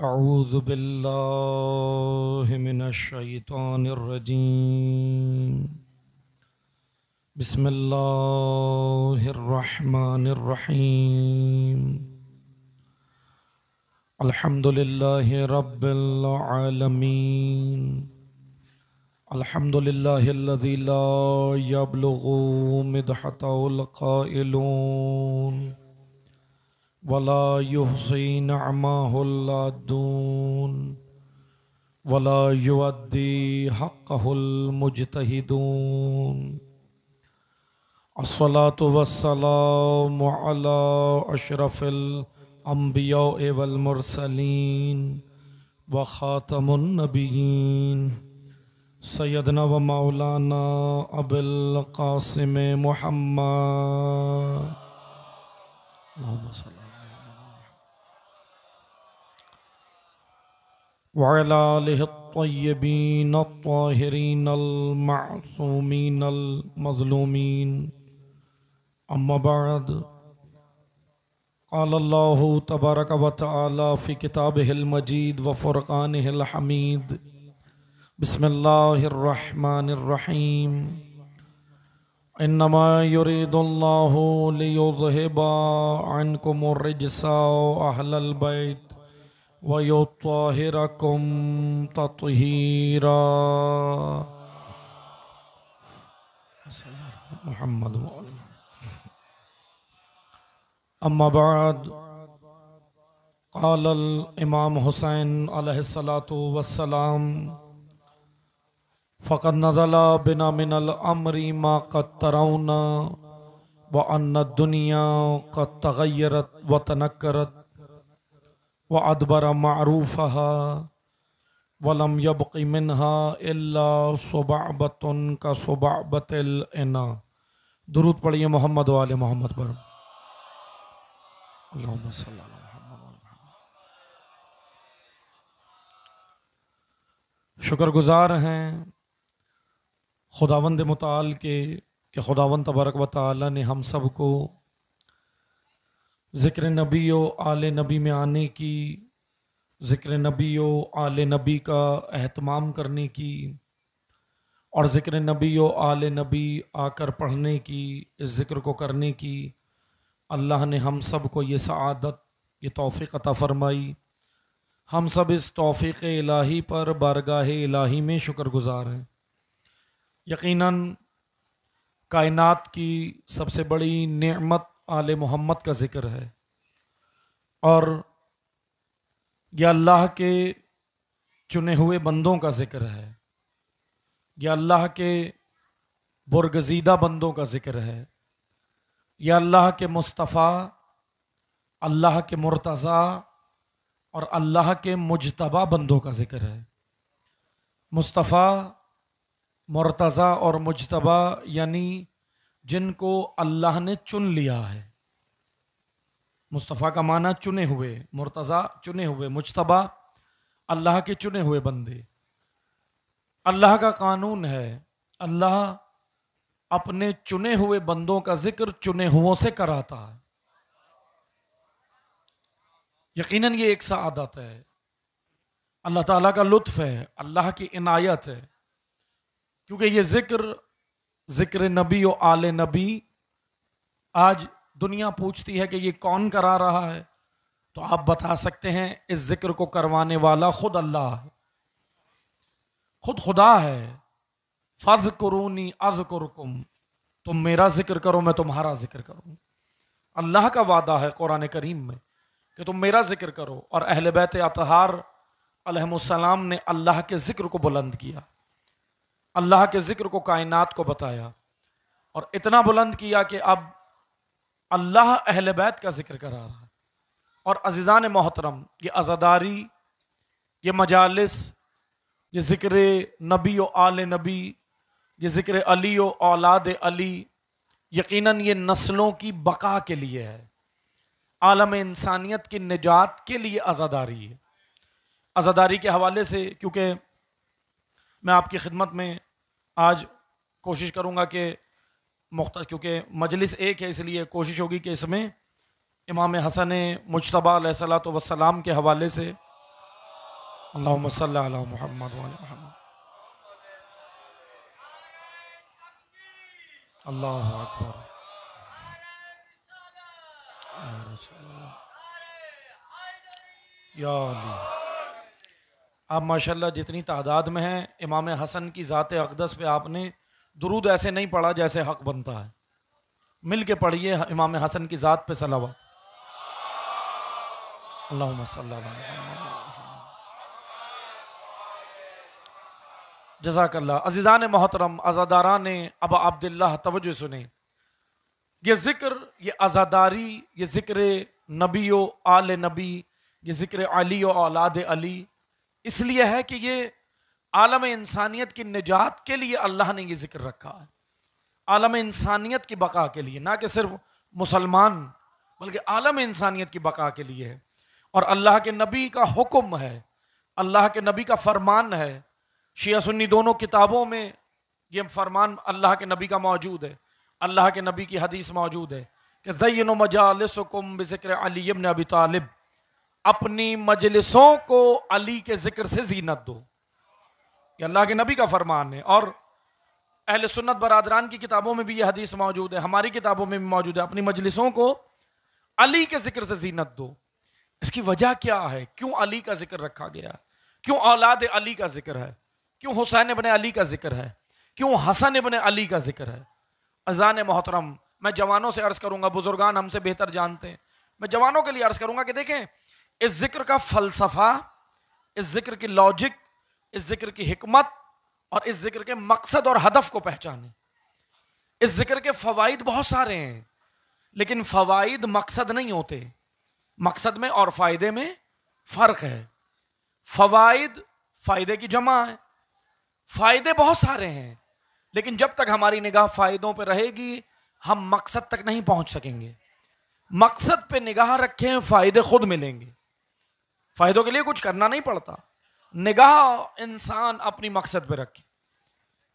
أعوذ بالله من الشيطان الرجيم بسم الله الرحمن الرحيم الحمد لله رب العالمين الحمد لله الذي لا يبلغ مدحته القائلون वला युहसी नमाहुल्लादून वला युद्दी हक़ुलमुजतहिदून असलात वसलाम अशरफिल अम्बिया वलमरसलिन व ख़ातमनबीन सैदना व मौलाना अबुल कासिम महम्मा وعلى آله الطيبين الطاهرين المعصومين المظلومين أما بعد قال الله تبارك وتعالى في كتابه المجيد وفرقانه الحميد بسم الله الرحمن الرحيم إنما يريد الله ليذهب عنكم الرجس أهل البيت ويطهركم تطهيرا محمد وآله أما بعد قال الإمام حسين عليه الصلاة والسلام فقد نزل بنا من الأمر ما قد ترون وأن الدنيا قد تغيرت وتنكرت व अदबर मरूफ़ वलम यबक मिनहा सुबाबतन का सुबाबतना दुरुद पढ़िए मोहम्मद वाले मोहम्मद पर गुज़ार हैं खुदावंद मताल के कि खुदावंद तबारक व ताली ने हम सब को ज़िक्र नबी व आल नबी में आने की ज़िक्र नबी व आल नबी का अहतमाम करने की और ज़िक्र नबी व आल नबी आकर पढ़ने की इस ज़िक्र को करने की अल्लाह ने हम सब को ये सआदत ये तोफ़ी अता फ़रमाई हम सब इस तोफ़ी इलाही पर बारगाह इलाही में शुक्रगुज़ार हैं यकीनन कायनात की सबसे बड़ी नेमत आल मोहम्मद का ज़िक्र है और यह अल्लाह के चुने हुए बंदों का ज़िक्र है यह अल्लाह के बुरगजीदा बंदों का ज़िक्र है यह अल्लाह के मुस्तफ़ा अल्लाह के मुर्तज़ा और अल्लाह के मुजतबा बंदों का ज़िक्र है मुस्तफ़ा मुर्तज़ा और मुजतबा यानी जिनको अल्लाह ने चुन लिया है मुस्तफ़ा का माना चुने हुए मुर्तज़ा चुने हुए मुशतबा अल्लाह के चुने हुए बंदे अल्लाह का कानून है अल्लाह अपने चुने हुए बंदों का जिक्र चुने हुओं से कराता है यकीनन ये एक सादत है अल्लाह ताला का लुत्फ़ है अल्लाह की इनायत है क्योंकि ये जिक्र ज़िक्र नबी और आल नबी आज दुनिया पूछती है कि ये कौन करा रहा है तो आप बता सकते हैं इस ज़िक्र को करवाने वाला खुद अल्लाह है खुद खुदा है फज करूनी अज कुरकुम तुम मेरा ज़िक्र करो मैं तुम्हारा ज़िक्र करूँ अल्लाह का वादा है कुरान करीम में कि तुम मेरा ज़िक्र करो और अहल बैत अतहार अलहमसलाम ने अल्लाह के ज़िक्र को बुलंद किया अल्लाह के ज़िक्र को कायनात को बताया और इतना बुलंद किया कि अब अल्लाह अहल बैत का जिक्र करा रहा है और अजीज़ान मोहतरम ये आज़ादारी ये मजालस ये ज़िक्र नबी व आल नबी ये ज़िक्र अली व औलाद अली यकीनन ये नस्लों की बका के लिए है आलम इंसानियत की निजात के लिए आज़ादारी है आज़ादारी के हवाले से क्योंकि मैं आपकी खिदमत में आज कोशिश करूँगा कि मुख्त क्योंकि मजलिस एक है इसलिए कोशिश होगी कि इसमें इमाम हसन मुशतबा सलात वसलाम के हवाले से महमद अल्लाह अकबर या अली आप माशाल्लाह जितनी तादाद में हैं इमाम हसन की ज़ात अकदस पे आपने दुरूद ऐसे नहीं पढ़ा जैसे हक बनता है मिल के पढ़िए इमाम हसन की ज़ात पे सलावा अल्लाह जजाकल्ला अजीज़ान मोहतरम आज़ादारा ने अब अब्दुल्ला तवज्जो सुने ये ज़िक्र ये आज़ादारी ये ज़िक्र नबी आल नबी ये ज़िक्र अली औलाद अली इसलिए है कि ये आलम इंसानियत की निजात के लिए अल्लाह ने ये जिक्र रखा है आलम इंसानियत की बका के लिए ना कि सिर्फ मुसलमान बल्कि आलम इंसानियत की बका के लिए है और अल्लाह के नबी का हुक्म है अल्लाह के नबी का फरमान है शिया सुन्नी दोनों किताबों में ये फरमान अल्लाह के नबी का मौजूद है अल्लाह के नबी की हदीस मौजूद है कि जयन मजालसकुम बिक्र अलीम अबी तालिब अपनी मजलिसों को अली के जिक्र से जीनत दो ये अल्लाह के नबी का फरमान है और अहल सुन्नत बरदरान की किताबों में भी यह हदीस मौजूद है हमारी किताबों में भी मौजूद है अपनी मजलिसों को अली के जिक्र से जीनत दो इसकी वजह क्या है क्यों अली का जिक्र रखा गया क्यों औलाद अली का जिक्र है क्यों हुसैन बने अली का जिक्र है क्यों हसन बने अली का जिक्र है अजान मोहतरम मैं जवानों से अर्ज़ करूँगा बुजुर्गान हमसे बेहतर जानते हैं मैं जवानों के लिए अर्ज़ करूंगा कि देखें इस जिक्र का फलसफा इस जिक्र की लॉजिक इस जिक्र की हमत और इस जिक्र के मकसद और हदफ को पहचाने इस जिक्र के फ़वाद बहुत सारे हैं लेकिन फवाइद मकसद नहीं होते मकसद में और फ़ायदे में फ़र्क है फवाइद फ़ायदे की जमा है फ़ायदे बहुत सारे हैं लेकिन जब तक हमारी निगाह फ़ायदों पर रहेगी हम मकसद तक नहीं पहुंच सकेंगे मकसद पे निगाह रखें फ़ायदे खुद मिलेंगे फायदों के लिए कुछ करना नहीं पड़ता निगाह इंसान अपनी मकसद पर रखे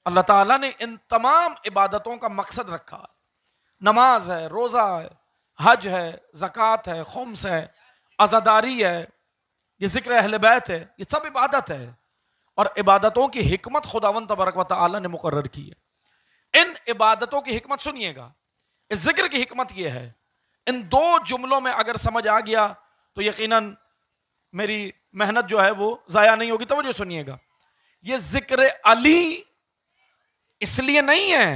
अल्लाह ताला ने इन तमाम इबादतों का मकसद रखा है नमाज है रोज़ा है हज है ज़क़़त है खुम्स है आज़ादारी है ये जिक्र अहल बैत है ये सब इबादत है और इबादतों की हमत खुदावन तबरक वाली ने मुकर की है इन इबादतों की हमत सुनिएगा इस जिक्र की हमत यह है इन दो जुमलों में अगर समझ आ गया तो यकीनन मेरी मेहनत जो है वो ज़ाया नहीं होगी तो मुझे सुनिएगा ये जिक्र अली इसलिए नहीं है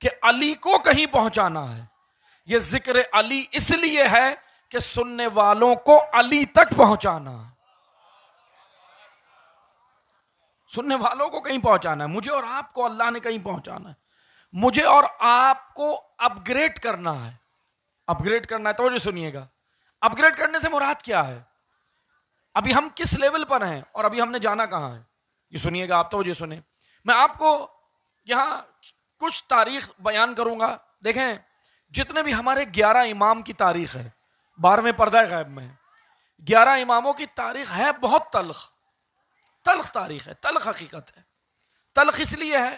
कि अली को कहीं पहुंचाना है ये जिक्र अली इसलिए है कि सुनने वालों को अली तक पहुंचाना सुनने वालों को कहीं पहुंचाना है मुझे और आपको अल्लाह ने कहीं पहुंचाना है मुझे और आपको अपग्रेड करना है अपग्रेड करना है तो मुझे सुनिएगा अपग्रेड करने से मुराद क्या है अभी हम किस लेवल पर हैं और अभी हमने जाना कहाँ है ये सुनिएगा आप तो ये सुने मैं आपको यहाँ कुछ तारीख बयान करूँगा देखें जितने भी हमारे ग्यारह इमाम की तारीख है बारहवें पर्दा गैब में ग्यारह इमामों की तारीख है बहुत तलख तलख तारीख है तलख हकीकत है तलख इसलिए है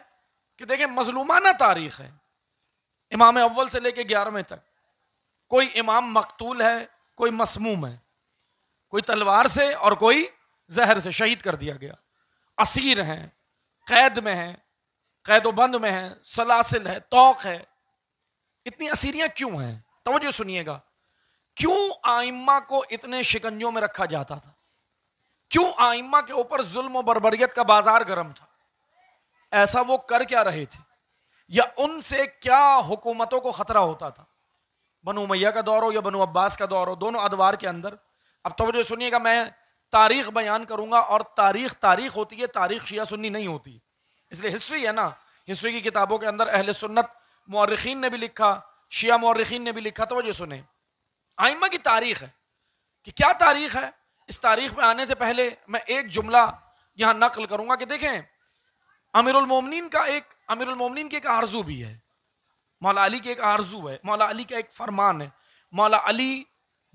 कि देखें मजलूमाना तारीख है इमाम अव्वल से लेके ग्यारहवें तक कोई इमाम मकतूल है कोई मसमूम है कोई तलवार से और कोई जहर से शहीद कर दिया गया असीर हैं कैद में हैं कैद बंद में हैं सलासिल है तोक है इतनी असीरियाँ क्यों हैं तोजो सुनिएगा क्यों आइम्मा को इतने शिकंजों में रखा जाता था क्यों आइम्मा के ऊपर जुल्म बरबरीत का बाजार गर्म था ऐसा वो कर क्या रहे थे या उनसे क्या हुकूमतों को खतरा होता था बनु मैया का दौर हो या बनु अब्बास का दौर हो दोनों अदवार के अंदर अब तो जो सुनिएगा मैं तारीख बयान करूंगा और तारीख तारीख होती है तारीख शिया सुन्नी नहीं होती इसलिए हिस्ट्री है ना हिस्ट्री की किताबों के अंदर अहल सुन्नत मौरखीन ने भी लिखा शिया मौरखीन ने भी लिखा तो जो सुने आइमा की तारीख है कि क्या तारीख है इस तारीख में आने से पहले मैं एक जुमला यहाँ नकल करूंगा कि देखें अमीरमिन का एक अमीरमिन की एक आरजू भी है मौला अली की एक आरजू है मौला अली का एक फरमान है मौला अली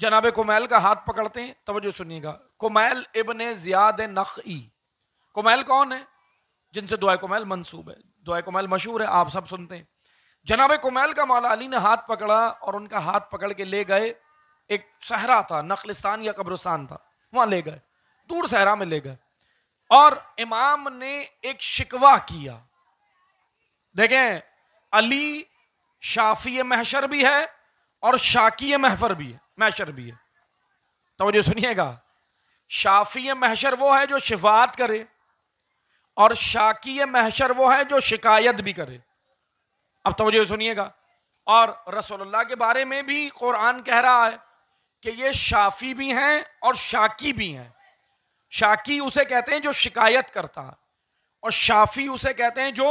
जनाब कोमैल का हाथ पकड़ते हैं तवज्जो सुनिएगा कोमैल इबन ज़ियाद नखई कोमैल कौन है जिनसे दुआ कोमैल मनसूब है दुआ कोमैल मशहूर है आप सब सुनते हैं जनाब कोमैल का मौला अली ने हाथ पकड़ा और उनका हाथ पकड़ के ले गए एक सहरा था नखलिस्तान या कब्रस्तान था वहाँ ले गए दूर सहरा में ले गए और इमाम ने एक शिकवा किया देखें अली शाफी महशर भी है और शाकी महफर भी है महशर भी है तो सुनिएगा शाफी महशर वो है जो शिफात करे और शाकी महशर वो है जो शिकायत भी करे अब तोजह सुनिएगा और रसोल्ला के बारे में भी कुरान कह रहा है कि ये शाफी भी हैं और शाकी भी हैं शाकी उसे कहते हैं जो शिकायत करता है और शाफी उसे कहते हैं जो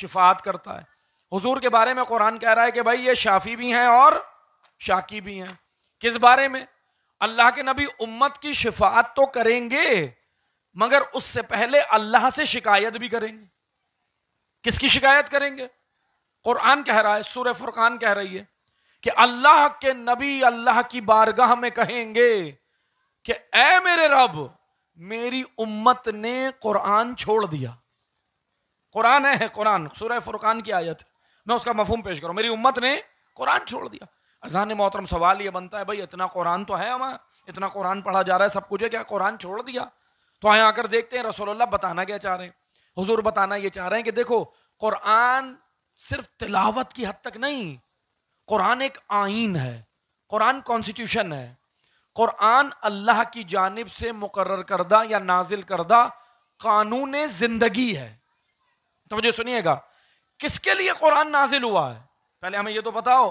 शिफात करता है हुजूर के बारे में कुरान कह रहा है कि भाई ये शाफी भी हैं और शाकी भी हैं किस बारे में अल्लाह के नबी उम्मत की शिफात तो करेंगे मगर उससे पहले अल्लाह से शिकायत भी करेंगे किसकी शिकायत करेंगे कुरान कह रहा है सूर्य फुरकान कह रही है कि अल्लाह के नबी अल्लाह की बारगाह में कहेंगे कि ए मेरे रब मेरी उम्मत ने कुरान छोड़ दिया कुरान है कुरान सूर्य फुरकान की आयत मैं उसका मफहम पेश करूं मेरी उम्मत ने कुरान छोड़ दिया अजान मोहतरम सवाल ये बनता है भाई इतना कुरान तो है हमारा इतना कुरान पढ़ा जा रहा है सब कुछ है क्या कुरान छोड़ दिया तो आए आकर देखते हैं रसोल्ला बताना क्या चाह रहे हैं हजूर बताना ये चाह रहे हैं कि देखो कुरान सिर्फ तिलावत की हद तक नहीं कुरान एक आइन है कुरान कॉन्स्टिट्यूशन है कुरान अल्लाह की जानब से मुकर करदा या नाजिल करदा कानून जिंदगी है तो मुझे सुनिएगा किसके लिए कुरान नाजिल हुआ है पहले हमें यह तो बताओ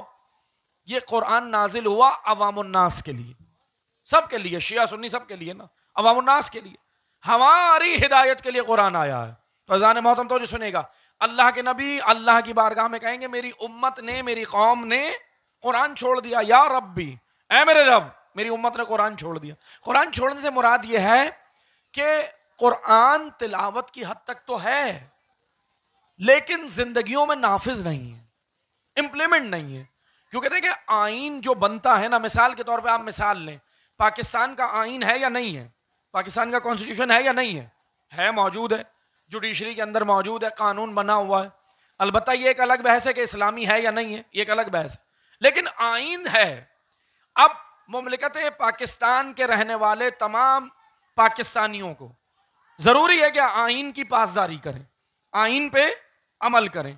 ये कुरान नाजिल हुआ अवामनास के लिए सब के लिए शिया सुन्नी सब के लिए ना अवामनास के लिए हमारी हिदायत के लिए कुरान आया है तो अजान मोहतम तो जो सुनेगा अल्लाह के नबी अल्लाह की बारगाह में कहेंगे मेरी उम्मत ने मेरी कौम ने कुरान छोड़ दिया या भी ए मेरे रब मेरी उम्मत ने कुरान छोड़ दिया कुरान छोड़ने से मुराद ये है कि कुरान तिलावत की हद तक तो है लेकिन जिंदगियों में नाफिज नहीं है इम्प्लीमेंट नहीं है क्यों कहते हैं कि आइन जो बनता है ना मिसाल के तौर पे आप मिसाल लें पाकिस्तान का आइन है या नहीं है पाकिस्तान का कॉन्स्टिट्यूशन है या नहीं है है मौजूद है जुडिशरी के अंदर मौजूद है कानून बना हुआ है अलबत्त ये एक अलग बहस है कि इस्लामी है या नहीं है ये एक अलग बहस है लेकिन आइन है अब ममलिकत पाकिस्तान के रहने वाले तमाम पाकिस्तानियों को ज़रूरी है कि आइन की पासदारी करें आइन पे अमल करें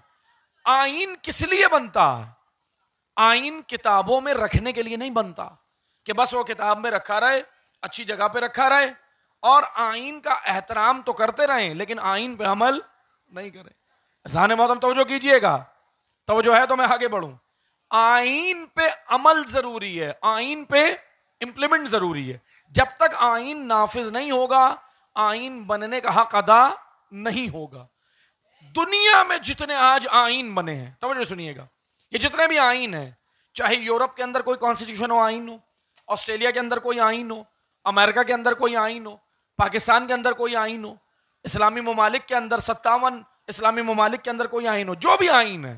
आइन किस लिए बनता है आइन किताबों में रखने के लिए नहीं बनता कि बस वो किताब में रखा रहे अच्छी जगह पे रखा रहे और आइन का एहतराम तो करते रहें लेकिन आइन पे अमल नहीं करें जहान मोहतम तोजो कीजिएगा तोजो है तो मैं आगे बढ़ूँ आइन पे अमल ज़रूरी है आइन पे इम्प्लीमेंट ज़रूरी है जब तक आइन नाफिज नहीं होगा आइन बनने का हक अदा नहीं होगा दुनिया में जितने आज आइन बने हैं तो सुनिएगा ये जितने भी आइन हैं चाहे यूरोप के अंदर कोई कॉन्स्टिट्यूशन हो आइन हो ऑस्ट्रेलिया के अंदर कोई आइन हो अमेरिका के अंदर कोई आइन हो पाकिस्तान के अंदर कोई आइन हो इस्लामी ममालिक के अंदर सत्तावन इस्लामी ममालिक के अंदर कोई आइन हो जो भी आइन है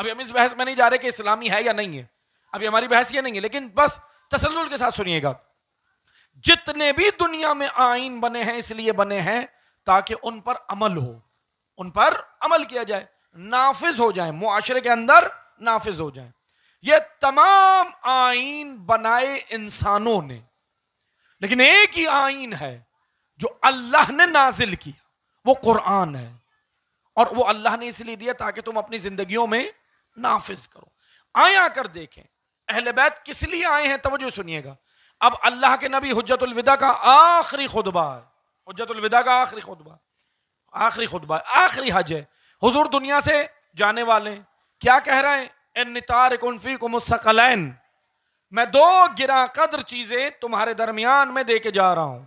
अभी हम इस बहस में नहीं जा रहे कि इस्लामी है या नहीं है अभी हमारी बहस ये नहीं है लेकिन बस तसलुल के साथ सुनिएगा जितने भी दुनिया में आइन बने हैं इसलिए बने हैं ताकि उन पर अमल हो उन पर अमल किया जाए नाफिज हो जाए मुआशरे के अंदर नाफिज हो जाए ये तमाम आइन बनाए इंसानों ने लेकिन एक ही आइन है जो अल्लाह ने नाजिल किया वो कुरान है और वो अल्लाह ने इसलिए दिया ताकि तुम अपनी जिंदगियों में नाफिज करो आया कर देखें अहले बैत किस लिए आए हैं तवज्जो सुनिएगा अब अल्लाह के नबी हजतुलविदा का आखिरी खुतबा है हजतुलविदा का आखिरी खुतबा आखिरी खुतबा आखिरी हज है हुजूर दुनिया से जाने वाले हैं क्या कह रहे हैं नितार कुनफी को मुस्कलैन मैं दो गिरा कदर चीज़ें तुम्हारे दरमियान में देके जा रहा हूं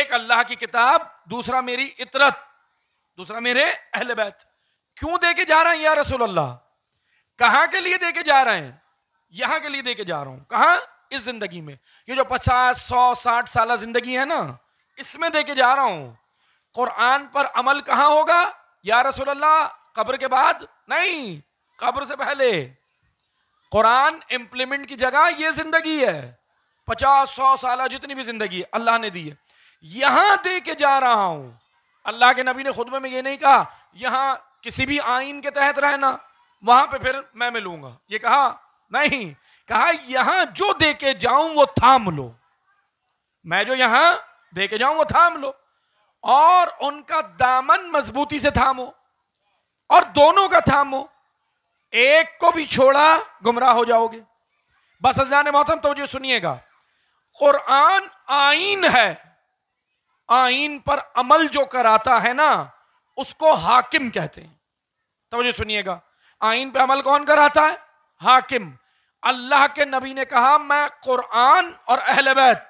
एक अल्लाह की किताब दूसरा मेरी इतरत दूसरा मेरे अहल बैत क्यों देके जा रहा हैं या रसूल अल्लाह कहां के लिए दे के जा रहे हैं यहां के लिए दे के जा रहा हूं कहां इस जिंदगी में ये जो पचास सौ साठ साल जिंदगी है ना इसमें देके जा रहा हूं कुरान पर अमल कहां होगा या रसोल्ला कब्र के बाद नहीं कब्र से पहले कुरान इंप्लीमेंट की जगह ये जिंदगी है पचास सौ साल जितनी भी जिंदगी है अल्लाह ने दी है यहां दे के जा रहा हूं अल्लाह के नबी ने खुद में ये नहीं कहा यहां किसी भी आइन के तहत रहना वहां पे फिर मैं मिलूंगा ये कहा नहीं कहा यहां जो दे के जाऊं वो थाम लो मैं जो यहां दे के जाऊं वो थाम लो और उनका दामन मजबूती से थामो और दोनों का थामो एक को भी छोड़ा गुमराह हो जाओगे बस अजान मोहतम तो जो सुनिएगा कुरान आइन है आइन पर अमल जो कराता है ना उसको हाकिम कहते हैं तो मुझे सुनिएगा आइन पर अमल कौन कराता है हाकिम अल्लाह के नबी ने कहा मैं कुरान और अहल बैत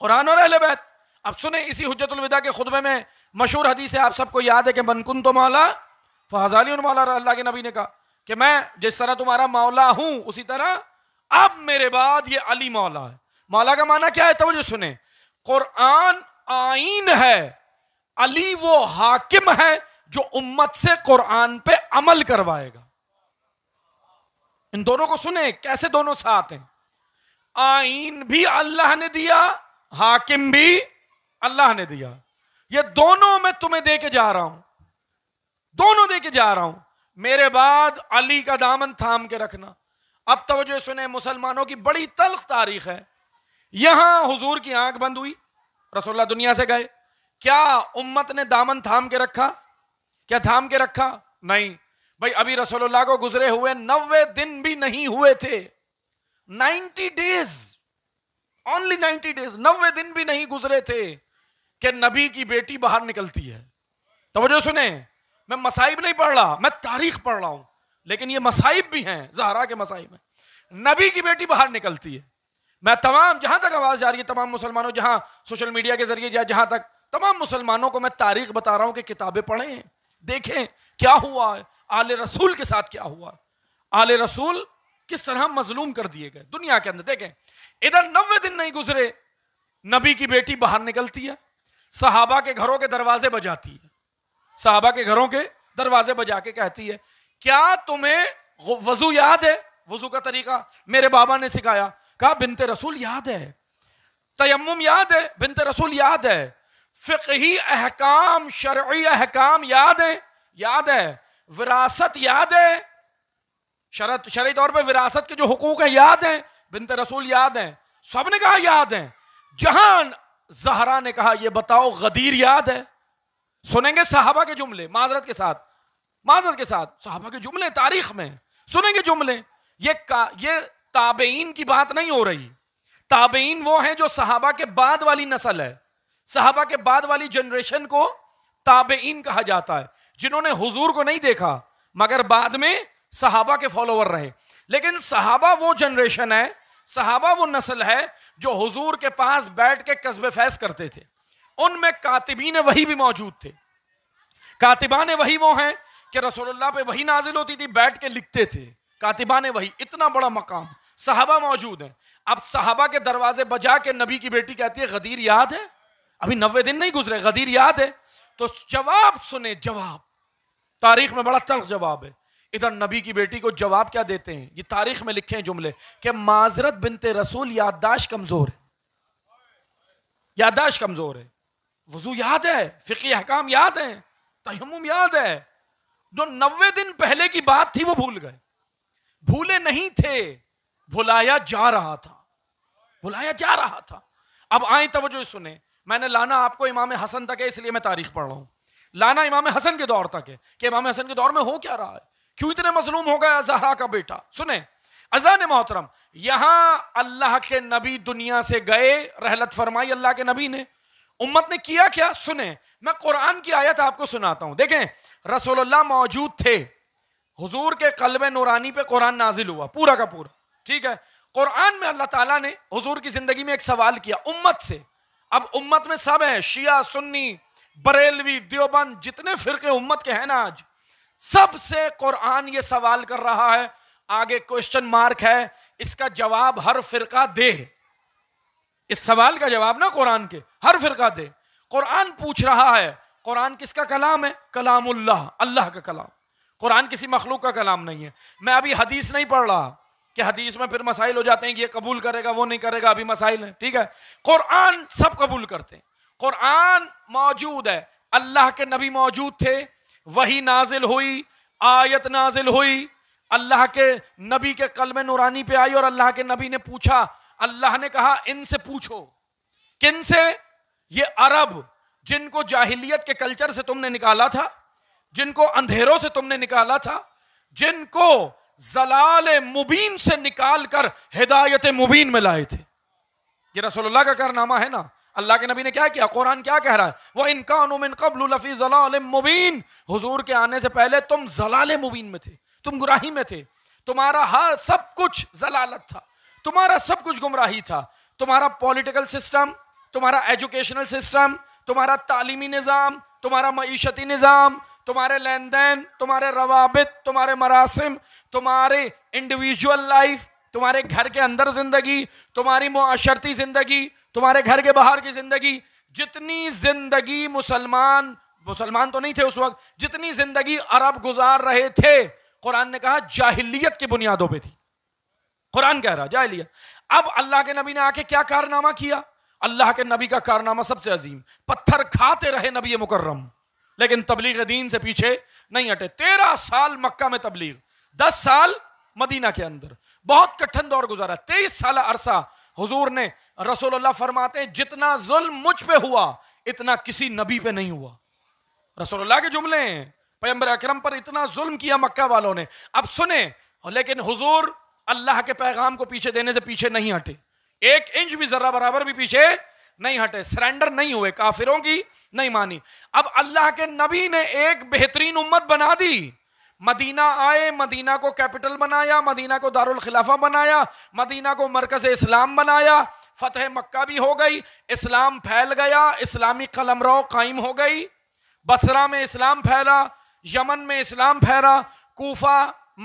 कुरान और अहल बैत अब सुने इसी हजतुलविदा के खुतबे में मशहूर हदीस है आप सबको याद है कि मनकुन तो मौला फजाली तो मौला अल्लाह के नबी ने कहा कि मैं जिस तरह तुम्हारा मौला हूं उसी तरह अब मेरे बाद ये अली मौला है मौला का माना क्या है तवज्जो सुने कुरान आइन है अली वो हाकिम है जो उम्मत से कुरान पे अमल करवाएगा इन दोनों को सुने कैसे दोनों साथ हैं आइन भी अल्लाह ने दिया हाकिम भी अल्लाह ने दिया ये दोनों मैं तुम्हें दे के जा रहा हूं दोनों दे के जा रहा हूं मेरे बाद अली का दामन थाम के रखना अब तो सुने मुसलमानों की बड़ी तलख तारीख है यहां हुजूर की आंख बंद हुई रसोल्ला दुनिया से गए क्या उम्मत ने दामन थाम के रखा क्या थाम के रखा नहीं भाई अभी रसोल्ला को गुजरे हुए नब्बे दिन भी नहीं हुए थे ninety days only ninety days नब्बे दिन भी नहीं गुजरे थे कि नबी की बेटी बाहर निकलती है तवज्जो सुने मैं मसाइब नहीं पढ़ रहा मैं तारीख पढ़ रहा हूं लेकिन ये मसाइब भी हैं जहरा के मसाइब हैं नबी की बेटी बाहर निकलती है मैं तमाम जहां तक आवाज जा रही है तमाम मुसलमानों जहां सोशल मीडिया के जरिए या जहां तक तमाम मुसलमानों को मैं तारीख बता रहा हूं कि किताबें पढ़ें देखें क्या हुआ है आल रसूल के साथ क्या हुआ आल रसूल किस तरह मजलूम कर दिए गए दुनिया के अंदर देखें इधर नब्बे दिन नहीं गुजरे नबी की बेटी बाहर निकलती है सहाबा के घरों के दरवाजे बजाती है साहबा के घरों के दरवाजे बजा के कहती है क्या तुम्हें वजू याद है वजू का तरीका मेरे बाबा ने सिखाया कहा बिनते रसूल याद है तयम याद है बिनते रसूल याद है फिकही अहकाम शर्य अहकाम याद है याद है विरासत याद है शरत शरी तौर पर विरासत के जो हकूक हैं याद हैं बिनते रसूल याद हैं सब ने कहा याद हैं जहान जहरा ने कहा यह बताओ गदीर याद है सुनेंगे साहबा के जुमले माजरत के साथ माजरत के साथ साहबा के जुमले तारीख में सुनेंगे जुमले ये का ये ताबेन की बात नहीं हो रही ताबेन वो हैं जो साहबा के बाद वाली नस्ल है साहबा के बाद वाली जनरेशन को ताबेन कहा जाता है जिन्होंने हुजूर को नहीं देखा मगर बाद में साहबा के फॉलोवर रहे लेकिन साहबा वो जनरेशन है साहबा वो नस्ल है जो हुजूर के पास बैठ के कस्बे फैस करते थे उनमें कातिबीन वही भी मौजूद थे कातिबान वही वो हैं कि रसोल्ला पे वही नाजिल होती थी बैठ के लिखते थे कातिबान वही इतना बड़ा मकाम साहबा मौजूद है अब साहबा के दरवाजे बजा के नबी की बेटी कहती है गदीर याद है अभी नब्बे दिन नहीं गुजरे गदीर याद है तो जवाब सुने जवाब तारीख में बड़ा तल्ख जवाब है इधर नबी की बेटी को जवाब क्या देते हैं ये तारीख में लिखे हैं जुमले कि माजरत बिनते रसूल याददाश्त कमजोर है याददाश्त कमजोर है वजू याद है फ़िकी अहकाम याद है तयम याद है जो नबे दिन पहले की बात थी वो भूल गए भूले नहीं थे भुलाया जा रहा था भुलाया जा रहा था अब आए तवज्जो सुने मैंने लाना आपको इमाम हसन तक है इसलिए मैं तारीख पढ़ रहा हूं लाना इमाम हसन के दौर तक है कि इमाम हसन के दौर में हो क्या रहा है क्यों इतने मजलूम हो गया अजहरा का बेटा सुने अजान मोहतरम यहां अल्लाह के नबी दुनिया से गए रहलत फरमाई अल्लाह के नबी ने उम्मत ने किया क्या सुने मैं कुरान की आयत आपको सुनाता हूं देखें रसोल्ला मौजूद थे हुजूर के कलब नूरानी पे कुरान नाजिल हुआ पूरा का पूरा ठीक है कुरान में अल्लाह ताला ने हुजूर की ज़िंदगी में एक सवाल किया उम्मत से अब उम्मत में सब है शिया सुन्नी बरेलवी देवबंद जितने फिरके उम्मत के हैं ना आज सबसे कुरान ये सवाल कर रहा है आगे क्वेश्चन मार्क है इसका जवाब हर फिरका दे इस सवाल का जवाब ना कुरान के हर फिर दे कुरान पूछ रहा है कुरान किसका कलाम है कलाम अल्लाह का कलाम कुरान किसी मखलूक का कलाम नहीं है मैं अभी हदीस नहीं पढ़ रहा कि हदीस में फिर मसाइल हो जाते हैं कि ये कबूल करेगा वो नहीं करेगा अभी मसाइल है ठीक है कुरान सब कबूल करते हैं कुरान मौजूद है अल्लाह के नबी मौजूद थे वही नाजिल हुई आयत नाजिल हुई अल्लाह के नबी के कलम नुरानी पे आई और अल्लाह के नबी ने पूछा अल्लाह ने कहा इनसे पूछो किन से ये अरब जिनको जाहिलियत के कल्चर से तुमने निकाला था जिनको अंधेरों से तुमने निकाला था जिनको जलाल मुबीन से निकाल कर हिदायत मुबीन में लाए थे ये रसोल्ला का कारनामा है ना अल्लाह के नबी ने क्या किया कुरान क्या कह रहा है वह अनुमिन कबल लफी जलाल मुबीन हजूर के आने से पहले तुम जलाल मुबीन में थे तुम गुराही में थे तुम्हारा हर सब कुछ जलालत था तुम्हारा सब कुछ गुमराही था तुम्हारा पॉलिटिकल सिस्टम तुम्हारा एजुकेशनल सिस्टम तुम्हारा तालीमी निज़ाम तुम्हारा मीशती निज़ाम तुम्हारे लेन देन तुम्हारे रवाबित तुम्हारे मरासम तुम्हारे इंडिविजुअल लाइफ तुम्हारे घर के अंदर ज़िंदगी तुम्हारी माशरती ज़िंदगी तुम्हारे घर के बाहर की ज़िंदगी जितनी ज़िंदगी मुसलमान मुसलमान तो नहीं थे उस वक्त जितनी ज़िंदगी अरब गुजार रहे थे कुरान ने कहा जाहिलियत की बुनियादों पर थी कुरान कह रहा जाए लिया अब अल्लाह के नबी ने आके क्या कारनामा किया अल्लाह के नबी का कारनामा सबसे अजीम पत्थर खाते रहे नबी मुकर्रम लेकिन तबलीग दीन से पीछे नहीं हटे तेरह साल मक्का में तबलीग दस साल मदीना के अंदर बहुत कठिन दौर गुजारा तेईस साल अरसा हुजूर ने रसोल्ला फरमाते जितना जुल्म मुझ पे हुआ इतना किसी नबी पे नहीं हुआ रसोल्ला के जुमले हैं पैम्बर अक्रम पर इतना जुल्म किया मक्का वालों ने अब सुने लेकिन हुजूर अल्लाह के पैगाम को पीछे देने से पीछे नहीं हटे एक इंच भी जरा बराबर भी पीछे नहीं हटे सरेंडर नहीं हुए काफिरों की नहीं मानी अब अल्लाह के नबी ने एक बेहतरीन उम्मत बना दी मदीना आए मदीना को कैपिटल बनाया मदीना को दारुल खिलाफा बनाया मदीना को मरकज इस्लाम बनाया फतेह मक्का भी हो गई इस्लाम फैल गया इस्लामी कलमरो कायम हो गई बसरा में इस्लाम फैला यमन में इस्लाम फैला Kufa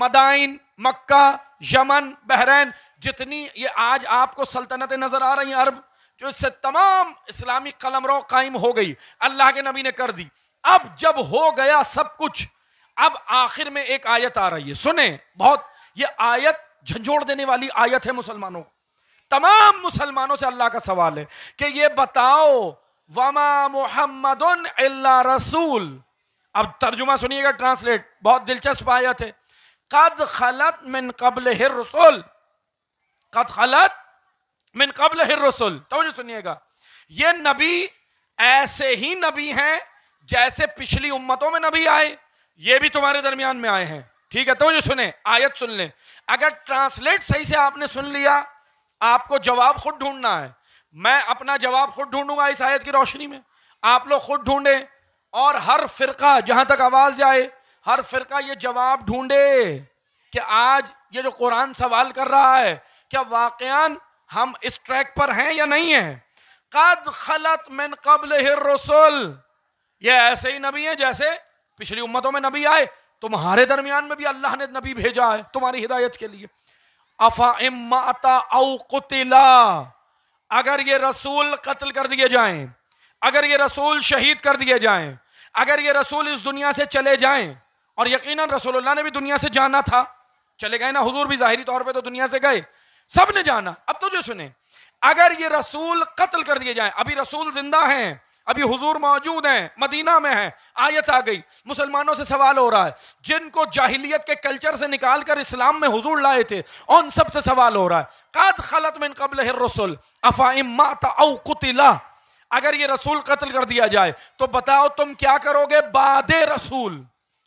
Madain Mecca Yemen Bahrain जितनी ये आज आपको सल्तनतें नजर आ रही हैं अरब जो इससे तमाम इस्लामी कलमरो कायम हो गई अल्लाह के नबी ने कर दी अब जब हो गया सब कुछ अब आखिर में एक आयत आ रही है सुने बहुत ये आयत झंझोड़ देने वाली आयत है मुसलमानों को तमाम मुसलमानों से अल्लाह का सवाल है कि ये बताओ वमा मोहम्मद रसूल अब तर्जुमा सुनिएगा ट्रांसलेट बहुत दिलचस्प आयत है कद खलत मिन कबल हिर रसुल कद खलत मिन कबल हिर रसुल तो सुनिएगा ये नबी ऐसे ही नबी हैं जैसे पिछली उम्मतों में नबी आए ये भी तुम्हारे दरमियान में आए हैं ठीक है तो जो सुने आयत सुन लें अगर ट्रांसलेट सही से आपने सुन लिया आपको जवाब खुद ढूंढना है मैं अपना जवाब खुद ढूंढूंगा इस आयत की रोशनी में आप लोग खुद ढूंढें और हर फिरका जहां तक आवाज जाए हर फिरका ये जवाब ढूंढे कि आज ये जो कुरान सवाल कर रहा है क्या वाकयान हम इस ट्रैक पर हैं या नहीं है कद खलत मिन कबल रसुल ये ऐसे ही नबी हैं जैसे पिछली उम्मतों में नबी आए तुम्हारे दरमियान में भी अल्लाह ने नबी भेजा है तुम्हारी हिदायत के लिए अफा औ कुतिला अगर ये रसूल कत्ल कर दिए जाएं अगर ये रसूल शहीद कर दिए जाएं अगर ये रसूल इस दुनिया से चले जाएं और यकीन रसोल्ला ने भी दुनिया से जाना था चले गए ना हजूर भी ज़ाहरी तौर पर तो दुनिया से गए सब ने जाना अब तो जो सुने अगर ये रसूल कत्ल कर दिए जाए अभी रसूल जिंदा हैं अभी हुजूर मौजूद हैं मदीना में हैं आयत आ गई मुसलमानों से सवाल हो रहा है जिनको जाहिलियत के कल्चर से निकाल कर इस्लाम में हुजूर लाए थे उन सब से सवाल हो रहा है कद खलत में कबल रसुल अफ़ाइम अगर ये रसूल कत्ल कर दिया जाए तो बताओ तुम क्या करोगे बाद रसूल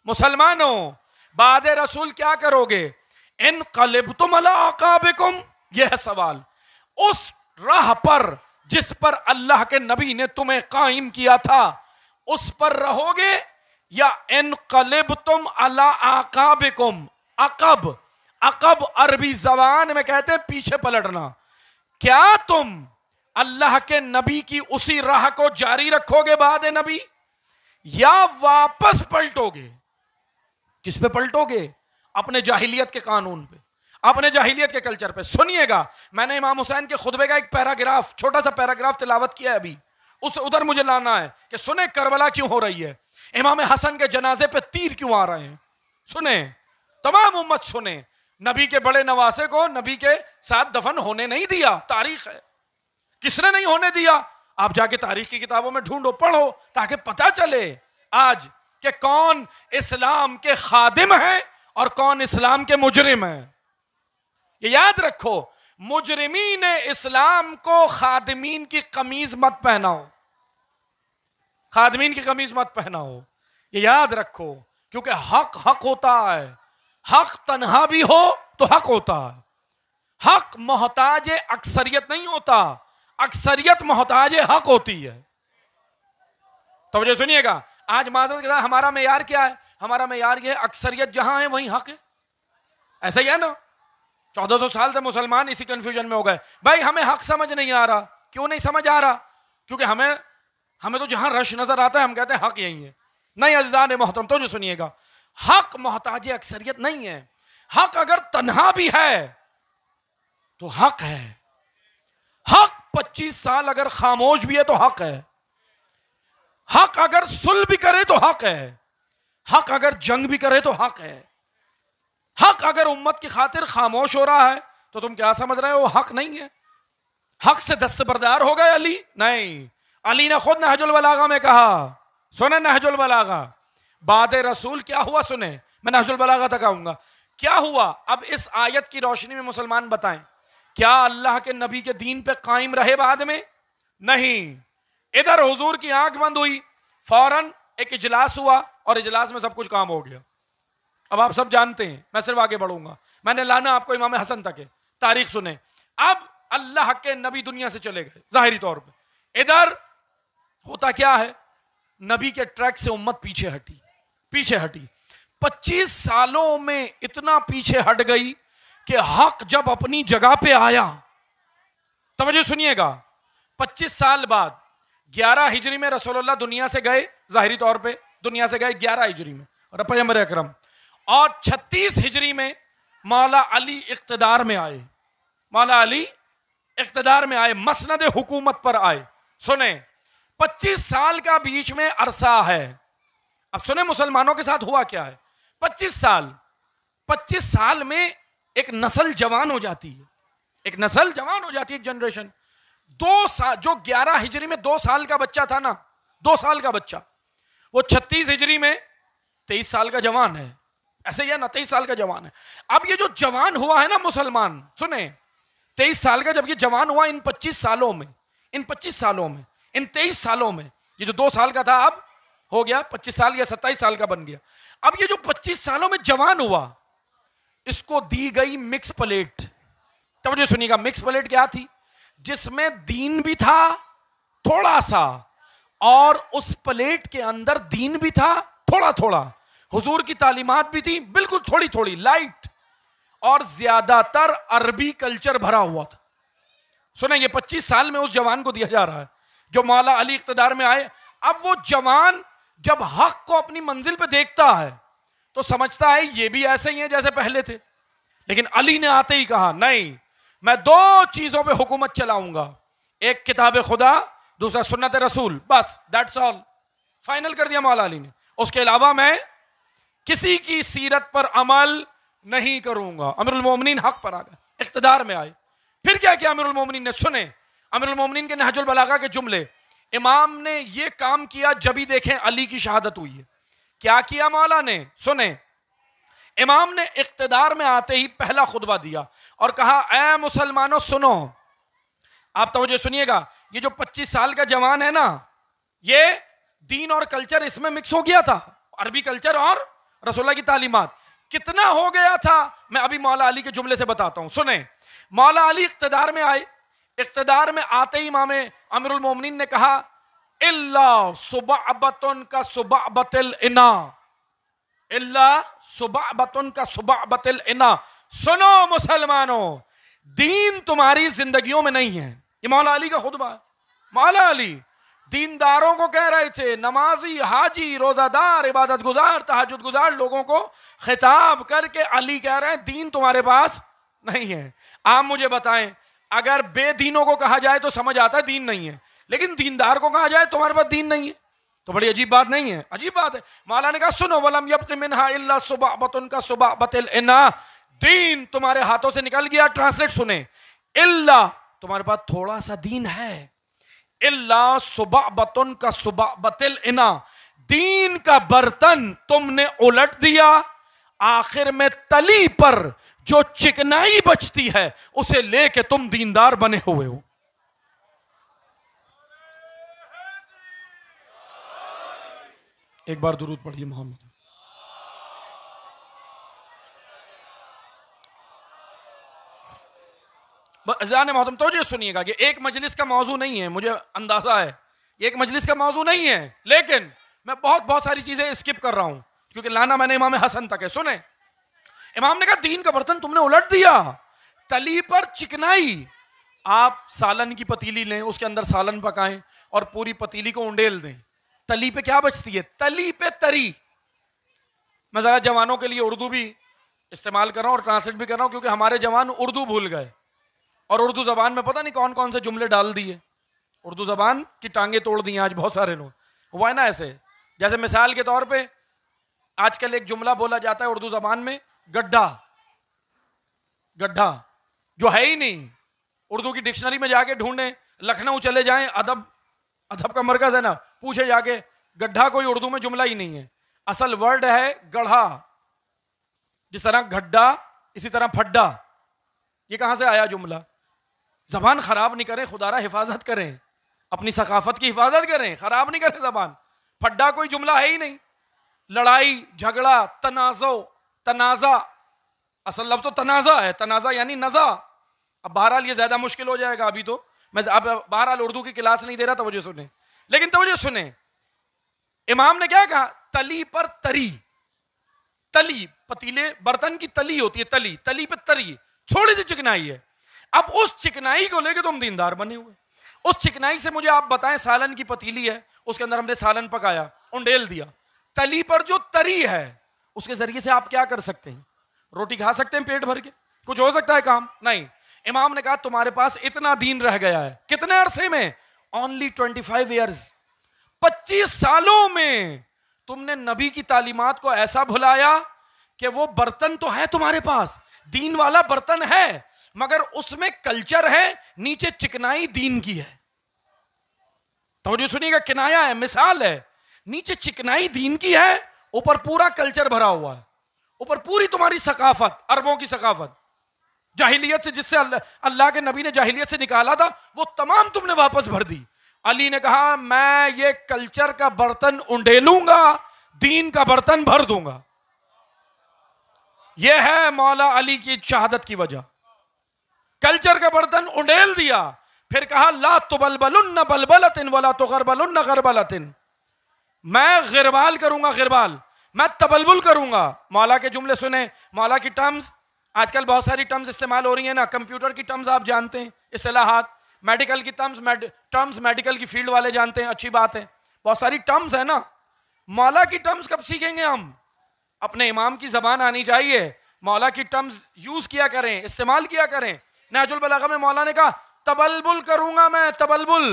मुसलमानों बाद रसूल क्या करोगे इन कलिब तुम अलाकाबिकुम यह सवाल उस राह पर जिस पर अल्लाह के नबी ने तुम्हें कायम किया था उस पर रहोगे या इन कलिब तुम अला आकाबिकुम अकब अकब अरबी जबान में कहते हैं पीछे पलटना क्या तुम अल्लाह के नबी की उसी राह को जारी रखोगे बाद नबी या वापस पलटोगे किस पे पलटोगे अपने जाहिलियत के कानून पे अपने जाहिलियत के कल्चर पे सुनिएगा मैंने इमाम हुसैन के खुतबे का एक पैराग्राफ छोटा सा पैराग्राफ तिलावत किया है अभी उस उधर मुझे लाना है कि सुने करबला क्यों हो रही है इमाम हसन के जनाजे पे तीर क्यों आ रहे हैं सुने तमाम उम्मत सुने नबी के बड़े नवासे को नबी के साथ दफन होने नहीं दिया तारीख है किसने नहीं होने दिया आप जाके तारीख की किताबों में ढूंढो पढ़ो ताकि पता चले आज कि कौन इस्लाम के खादिम हैं और कौन इस्लाम के मुजरिम हैं ये याद रखो मुजरिमीन इस्लाम को खादमीन की कमीज मत पहनाओ खादिमीन की कमीज मत पहनाओ ये याद रखो क्योंकि हक हक होता है हक तनहा भी हो तो हक होता है हक मोहताज अक्सरियत नहीं होता अक्सरियत मोहताज हक होती है तो मुझे सुनिएगा आज माजरत के साथ हमारा मैार क्या है हमारा मैार ये अक्सरियत जहां है वहीं हक है ऐसा ही है ना चौदह सौ साल से मुसलमान इसी कन्फ्यूजन में हो गए भाई हमें हक समझ नहीं आ रहा क्यों नहीं समझ आ रहा क्योंकि हमें हमें तो जहां रश नजर आता है हम कहते हैं हक यही है नहीं अजान मोहतरम तो जो सुनिएगा हक मोहताज अक्सरियत नहीं है हक अगर तनहा भी है तो हक है हक 25 साल अगर खामोश भी है तो हक है हक अगर सुल भी करे तो हक है हक अगर जंग भी करे तो हक है हक अगर उम्मत की खातिर खामोश हो रहा है तो तुम क्या समझ रहे हो वो हक नहीं है हक से दस्तबरदार हो गए अली नहीं अली ने खुद नहजुल बलागा में कहा सुने नहजुल बलागा बाद रसूल क्या हुआ सुने मैं नहजुल बलागा तक आऊंगा क्या हुआ अब इस आयत की रोशनी में मुसलमान बताएं क्या अल्लाह के नबी के दीन पे कायम रहे बाद में नहीं इधर हुजूर की आंख बंद हुई फौरन एक इजलास हुआ और इजलास में सब कुछ काम हो गया अब आप सब जानते हैं मैं सिर्फ आगे बढ़ूंगा मैंने लाना आपको इमाम हसन तक है तारीख सुने अब अल्लाह के नबी दुनिया से चले गए जाहरी तौर पर इधर होता क्या है नबी के ट्रैक से उम्मत पीछे हटी पीछे हटी 25 सालों में इतना पीछे हट गई कि हक जब अपनी जगह पे आया मुझे सुनिएगा 25 साल बाद ग्यारह हिजरी में रसोल्ला दुनिया से गए जाहरी तौर पर दुनिया से गए ग्यारह हिजरी में और अक्रम और छत्तीस हिजरी में मौला अली इकतदार में आए मौला अली इकतदार में आए मसंद हुकूमत पर आए सुने पच्चीस साल का बीच में अरसा है अब सुने मुसलमानों के साथ हुआ क्या है पच्चीस साल पच्चीस साल में एक नस्ल जवान हो जाती है एक नस्ल जवान हो जाती है जनरेशन दो साल जो ग्यारह हिजरी में दो साल का बच्चा था ना दो साल का बच्चा वो छत्तीस हिजरी में तेईस साल का जवान है ऐसे या ना तेईस साल का जवान है अब ये जो जवान हुआ है ना मुसलमान सुने तेईस साल का जब ये जवान हुआ इन पच्चीस सालों में इन पच्चीस सालों में इन तेईस सालों में ये जो दो साल का था अब हो गया पच्चीस साल या सत्ताईस साल का बन गया अब ये जो पच्चीस सालों में जवान हुआ इसको दी गई मिक्स प्लेट तब जो सुनिएगा मिक्स प्लेट क्या थी जिसमें दीन भी था थोड़ा सा और उस प्लेट के अंदर दीन भी था थोड़ा थोड़ा हुजूर की तालीमात भी थी बिल्कुल थोड़ी थोड़ी लाइट और ज्यादातर अरबी कल्चर भरा हुआ था सुने ये 25 साल में उस जवान को दिया जा रहा है जो मौला अली इकतदार में आए अब वो जवान जब हक को अपनी मंजिल पे देखता है तो समझता है ये भी ऐसे ही है जैसे पहले थे लेकिन अली ने आते ही कहा नहीं मैं दो चीज़ों पे हुकूमत चलाऊंगा एक किताब खुदा दूसरा सुन्नत रसूल बस दैट्स ऑल फाइनल कर दिया मौला अली ने उसके अलावा मैं किसी की सीरत पर अमल नहीं करूंगा अमीरमिन हक पर आ गए इकतदार में आए फिर क्या किया अमीरमिन ने सुने अमीरमिन के नहजुलबलागा के जुमले इमाम ने यह काम किया जब ही देखें अली की शहादत हुई है क्या किया मौला ने सुने इमाम ने इकतदार में आते ही पहला खुतबा दिया और कहा ए मुसलमानों सुनो आप तो सुनिएगा ये जो 25 साल का जवान है ना ये दीन और कल्चर इसमें मिक्स हो गया था अरबी कल्चर और रसोल्ला की तालीमत कितना हो गया था मैं अभी मौला अली के जुमले से बताता हूँ सुने मौला अली इकतदार में आए इकतदार में आते ही मामे अमीरुल मोमिन ने कहा इल्ला सुबह का सुबह इना इल्ला सुबह बतन का सुबह बतिल इना सुनो मुसलमानों दीन तुम्हारी जिंदगियों में नहीं है ये मौला अली का खुतबा मौला अली दीनदारों को कह रहे थे नमाजी हाजी रोजादार इबादत गुजार तहजद गुजार लोगों को खिताब करके अली कह रहे हैं दीन तुम्हारे पास नहीं है आप मुझे बताएं अगर बेदीनों को कहा जाए तो समझ आता है दीन नहीं है लेकिन दीनदार को कहा जाए तुम्हारे पास दीन नहीं है तो बड़ी अजीब बात नहीं है अजीब बात है माला ने कहा सुनो वलम इल्ला सुबह बतुन का सुबह बतिल दीन तुम्हारे हाथों से निकल गया ट्रांसलेट सुने इल्ला तुम्हारे पास थोड़ा सा दीन है इल्ला सुबह बतुन का सुबह बतिल इना दीन का बर्तन तुमने उलट दिया आखिर में तली पर जो चिकनाई बचती है उसे लेके तुम दीनदार बने हुए हो एक बार दुरूद पढ़िए मोहम्मद अजान मोहतम तो सुनिएगा कि एक मजलिस का मौजू नहीं है मुझे अंदाजा है एक मजलिस का मौजू नहीं है लेकिन मैं बहुत बहुत सारी चीजें स्किप कर रहा हूं क्योंकि लाना मैंने इमाम हसन तक है सुने इमाम ने कहा दीन का बर्तन तुमने उलट दिया तली पर चिकनाई आप सालन की पतीली लें उसके अंदर सालन पकाएं और पूरी पतीली को उंडेल दें तली पे क्या बचती है तली पे तरी मैं ज़रा जवानों के लिए उर्दू भी इस्तेमाल कर रहा हूँ और ट्रांसलेट भी कर रहा हूँ क्योंकि हमारे जवान उर्दू भूल गए और उर्दू ज़बान में पता नहीं कौन कौन से जुमले डाल दिए उर्दू ज़बान की टांगे तोड़ दी आज बहुत सारे लोग हुआ है ना ऐसे जैसे मिसाल के तौर पर आजकल एक जुमला बोला जाता है उर्दू ज़बान में गड्ढा गड्ढा जो है ही नहीं उर्दू की डिक्शनरी में जाके ढूंढें लखनऊ चले जाएं अदब अदब का मरकज है ना पूछे जाके गड्ढा कोई उर्दू में जुमला ही नहीं है असल वर्ड है गढ़ा जिस तरह गड्ढा इसी तरह फड्डा ये कहां से आया जुमला जबान खराब नहीं करें खुदारा हिफाजत करें अपनी सकाफत की हिफाजत करें खराब नहीं करें जबान फड्डा कोई जुमला है ही नहीं लड़ाई झगड़ा तनाजो तनाजा असल लफ्ज़ तो तनाजा है तनाजा यानी नज़ा अब बहरहाल ये ज़्यादा मुश्किल हो जाएगा अभी तो मैं अब बहरहाल उर्दू की क्लास नहीं दे रहा था मुझे सुने लेकिन तो सुने इमाम ने क्या कहा तली पर तरी तली पतीले बर्तन की तली होती है तली तली पर तरी थोड़ी सी चिकनाई है अब उस चिकनाई को लेकर तुम तो दीनदार बने हुए उस चिकनाई से मुझे आप बताएं सालन की पतीली है उसके अंदर हमने सालन पकाया उंडेल दिया तली पर जो तरी है उसके जरिए से आप क्या कर सकते हैं रोटी खा सकते हैं पेट भर के कुछ हो सकता है काम नहीं इमाम ने कहा तुम्हारे पास इतना दीन रह गया है कितने अरसे में ओनली ट्वेंटी फाइव ईयर्स पच्चीस सालों में तुमने नबी की तालीमत को ऐसा भुलाया कि वो बर्तन तो है तुम्हारे पास दीन वाला बर्तन है मगर उसमें कल्चर है नीचे चिकनाई दीन की है तो जो सुनिएगा किनाया है मिसाल है नीचे चिकनाई दीन की है ऊपर पूरा कल्चर भरा हुआ है ऊपर पूरी तुम्हारी सकाफत अरबों की सकाफत जाहिलियत से जिससे अल्लाह के नबी ने जाहिलियत से निकाला था वो तमाम तुमने वापस भर दी अली ने कहा मैं ये कल्चर का बर्तन उंडेलूंगा दीन का बर्तन भर दूंगा ये है मौला अली की शहादत की वजह कल्चर का बर्तन उंडेल दिया फिर कहा ला बल बलबलतिन वाला तो न गरबलतिन मैं गिरबाल करूंगा गिरबाल मैं तबलबुल करूंगा मौला के जुमले सुने मौला की टर्म्स आजकल बहुत सारी टर्म्स इस्तेमाल हो रही हैं ना कंप्यूटर की टर्म्स आप जानते हैं असलाहत मेडिकल की टर्म्स मेड, टर्म्स मेडिकल की फील्ड वाले जानते हैं अच्छी बात है बहुत सारी टर्म्स है ना मौला की टर्म्स कब सीखेंगे हम अपने इमाम की जबान आनी चाहिए मौला की टर्म्स यूज किया करें इस्तेमाल किया करें नाजुल बलागा में मौला ने कहा तबलबुल करूंगा मैं तबलबुल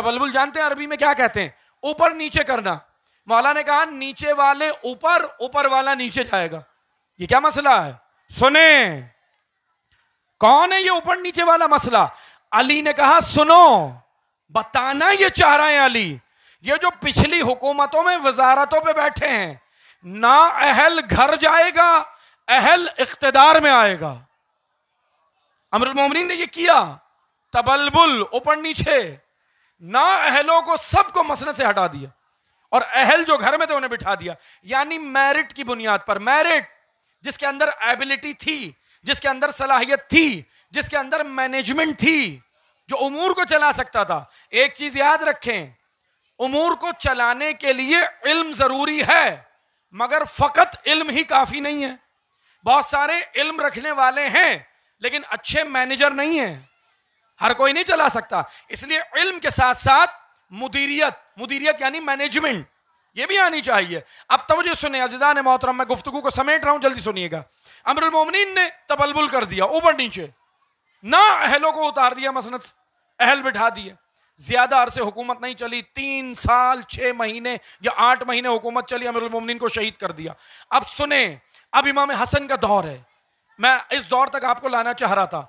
तबलबुल जानते हैं अरबी में क्या कहते हैं ऊपर नीचे करना मौला ने कहा नीचे वाले ऊपर ऊपर वाला नीचे जाएगा ये क्या मसला है सुने कौन है ये ऊपर नीचे वाला मसला अली ने कहा सुनो बताना ये चाह रहे हैं अली ये जो पिछली हुकूमतों में वजारतों पे बैठे हैं ना अहल घर जाएगा अहल इकतदार में आएगा मोमिन ने ये किया तबलबुल ऊपर नीचे ना अहलों को सबको मसले से हटा दिया और अहल जो घर में थे उन्हें बिठा दिया यानी मेरिट की बुनियाद पर मेरिट जिसके अंदर एबिलिटी थी जिसके अंदर सलाहियत थी जिसके अंदर मैनेजमेंट थी जो उमूर को चला सकता था एक चीज याद रखें उमूर को चलाने के लिए इल्म जरूरी है मगर फकत इल्म ही काफी नहीं है बहुत सारे इल्म रखने वाले हैं लेकिन अच्छे मैनेजर नहीं है हर कोई नहीं चला सकता इसलिए इल्म के साथ साथ मुदीरियत मुदीरियत यानी मैनेजमेंट ये भी आनी चाहिए अब तवज्जो सुने अजीजा ने मोहतरम मैं गुफ्तु को समेट रहा हूं जल्दी सुनिएगा अमरुल मोमिन ने तबलबुल कर दिया ऊपर नीचे ना अहलों को उतार दिया मसनत अहल बिठा दिए ज्यादा अरसे हुकूमत नहीं चली तीन साल छह महीने या आठ महीने हुकूमत चली अमरुल मोमिन को शहीद कर दिया अब सुने अब इमाम हसन का दौर है मैं इस दौर तक आपको लाना चाह रहा था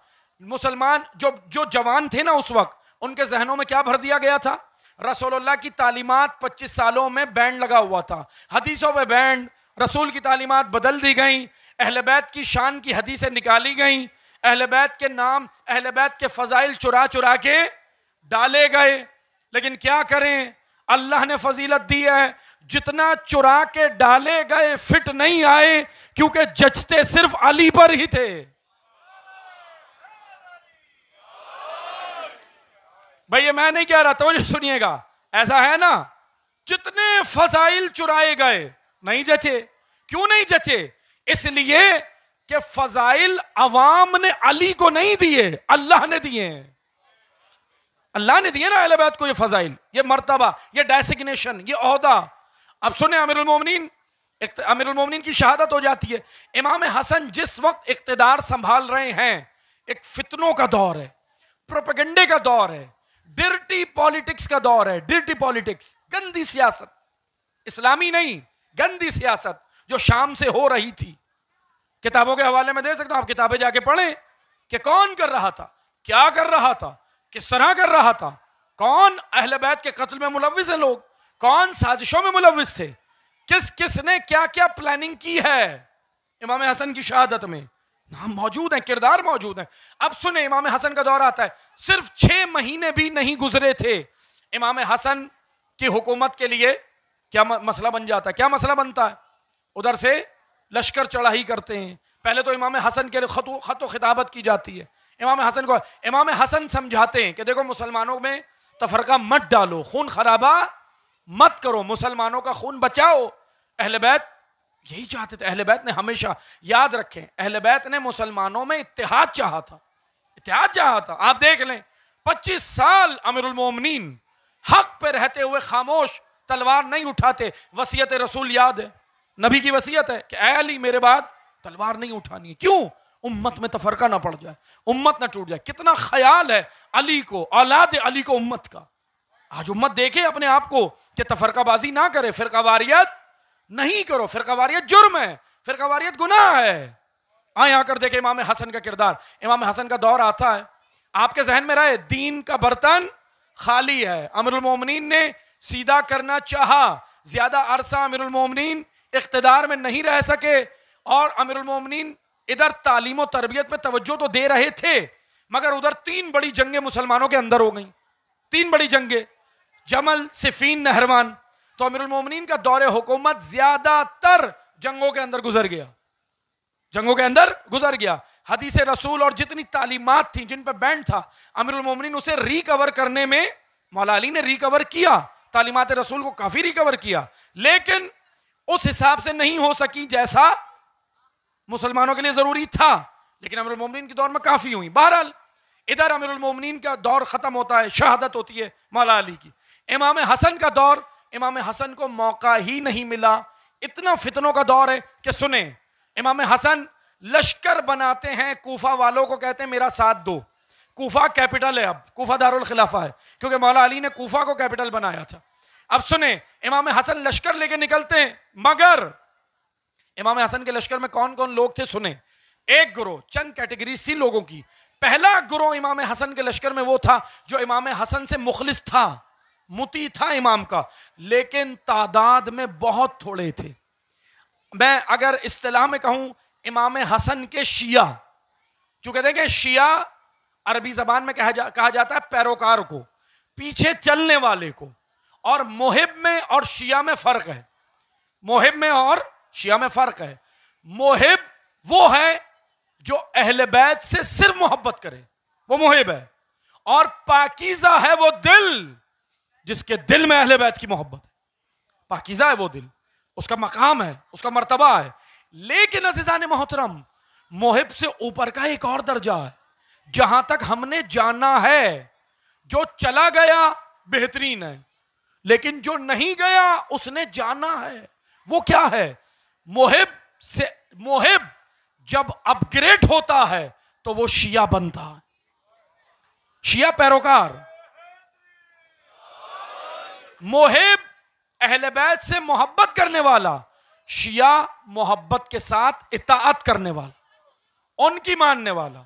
मुसलमान जो जो जवान थे ना उस वक्त उनके जहनों में क्या भर दिया गया था रसोल्ला की तालीमत पच्चीस सालों में बैंड लगा हुआ था हदीसों में बैंड रसूल की तालीमत बदल दी गई अहल बैत की शान की हदीसें निकाली गई अहल बैत के नाम अहल बैत के फ़जाइल चुरा चुरा के डाले गए लेकिन क्या करें अल्लाह ने फजीलत दी है जितना चुरा के डाले गए फिट नहीं आए क्योंकि जचते सिर्फ अली पर ही थे भाई ये मैं नहीं कह रहा तो सुनिएगा ऐसा है ना जितने फजाइल चुराए गए नहीं जचे क्यों नहीं जचे इसलिए कि फजाइल अवाम ने अली को नहीं दिए अल्लाह ने दिए अल्लाह ने दिए ना अहलबैत को ये फजाइल ये मरतबा ये डेसिग्नेशन ये अहदा अब सुने अमीरमिन अमीरमिन की शहादत हो जाती है इमाम हसन जिस वक्त इकतदार संभाल रहे हैं एक फितनों का दौर है प्रोपगंडे का दौर है डिर्टी पॉलिटिक्स का दौर है डिर्टी पॉलिटिक्स गंदी सियासत इस्लामी नहीं गंदी सियासत जो शाम से हो रही थी किताबों के हवाले में दे सकता हूं आप किताबें जाके पढ़ें कि कौन कर रहा था क्या कर रहा था किस तरह कर रहा था कौन अहलबैत के कत्ल में मुलविस है लोग कौन साजिशों में मुलविस थे किस किस ने क्या क्या प्लानिंग की है इमाम हसन की शहादत में नाम हाँ, मौजूद है किरदार मौजूद है अब सुने इमाम हसन का दौर आता है सिर्फ छह महीने भी नहीं गुजरे थे इमाम हसन की हुकूमत के लिए क्या मसला बन जाता है क्या मसला बनता है उधर से लश्कर चढ़ाई करते हैं पहले तो इमाम हसन के लिए खतो खिताबत की जाती है इमाम हसन को इमाम हसन समझाते हैं कि देखो मुसलमानों में तफरका मत डालो खून खराबा मत करो मुसलमानों का खून बचाओ अहलबैत यही चाहते थे अहले बैत ने हमेशा याद रखें अहले बैत ने मुसलमानों में इतिहाद चाहा था इतिहाद चाहा था आप देख लें पच्चीस साल अमीरमिन हक पे रहते हुए खामोश तलवार नहीं उठाते वसीयत रसूल याद है नबी की वसीयत है कि अली मेरे बाद तलवार नहीं उठानी है क्यों उम्मत में तफरका तो ना पड़ जाए उम्मत ना टूट जाए कितना ख्याल है अली को औलाद अली को उम्मत का आज उम्मत देखे अपने आप को कि तफरकाबाजी ना करे फिरका वारियत नहीं करो फिर कवारीत जुर्म है फिर कवारीत गुना है आए आकर देखे इमाम हसन का किरदार इमाम हसन का दौर आता है आपके जहन में रहे दीन का बर्तन खाली है मोमिन ने सीधा करना चाहा ज्यादा अरसा मोमिन इकतदार में नहीं रह सके और मोमिन इधर तालीम और तरबियत में तवज्जो तो दे रहे थे मगर उधर तीन बड़ी जंगे मुसलमानों के अंदर हो गई तीन बड़ी जंगे जमल सिफीन नहरवान तो उलमोमिन का दौर हुकूमत ज्यादातर जंगों के अंदर गुजर गया जंगों के अंदर गुजर गया हदीस रसूल और जितनी तालीमत थी जिन पर बैंड था अमीरमिन उसे रिकवर करने में मौला ने रिकवर किया तालीमत रसूल को काफी रिकवर किया लेकिन उस हिसाब से नहीं हो सकी जैसा मुसलमानों के लिए जरूरी था लेकिन उमोमिन के दौर में काफी हुई बहरहाल इधर उलमोमिन का दौर खत्म होता है शहादत होती है मौला अली की इमाम हसन का दौर इमाम हसन को मौका ही नहीं मिला इतना फितनों का दौर है कि सुने इमाम हसन लश्कर बनाते हैं कोफा वालों को कहते हैं मेरा साथ दो कोफा कैपिटल है अब कोफा दारुल खिलाफा है क्योंकि मौला अली ने कोफा को कैपिटल बनाया था अब सुने इमाम हसन लश्कर लेके निकलते हैं मगर इमाम हसन के लश्कर में कौन कौन लोग थे सुने एक ग्रोह चंद कैटेगरी थी लोगों की पहला ग्रोह इमाम हसन के लश्कर में वो था जो इमाम हसन से मुखलिस था मुती था इमाम का लेकिन तादाद में बहुत थोड़े थे मैं अगर इस्तेलाह में कहूं इमाम हसन के शिया क्योंकि देखें शिया अरबी जबान में कहा जा कहा जाता है पैरोकार को पीछे चलने वाले को और मोहिब में और शिया में फ़र्क है मोहिब में और शिया में फ़र्क है मोहिब वो है जो अहल बैत से सिर्फ मोहब्बत करे वो मोहिब है और पाकिजा है वो दिल जिसके दिल में अहले बैत की मोहब्बत है पाकिजा है वो दिल उसका मकाम है उसका मरतबा है लेकिन अजीज़ान मोहतरम मोहिब से ऊपर का एक और दर्जा है जहां तक हमने जाना है जो चला गया बेहतरीन है लेकिन जो नहीं गया उसने जाना है वो क्या है मोहिब से मोहिब जब अपग्रेड होता है तो वो शिया बनता है शिया पैरोकार मोहिब अहल बैत से मोहब्बत करने वाला शिया मोहब्बत के साथ इताअत करने वाला उनकी मानने वाला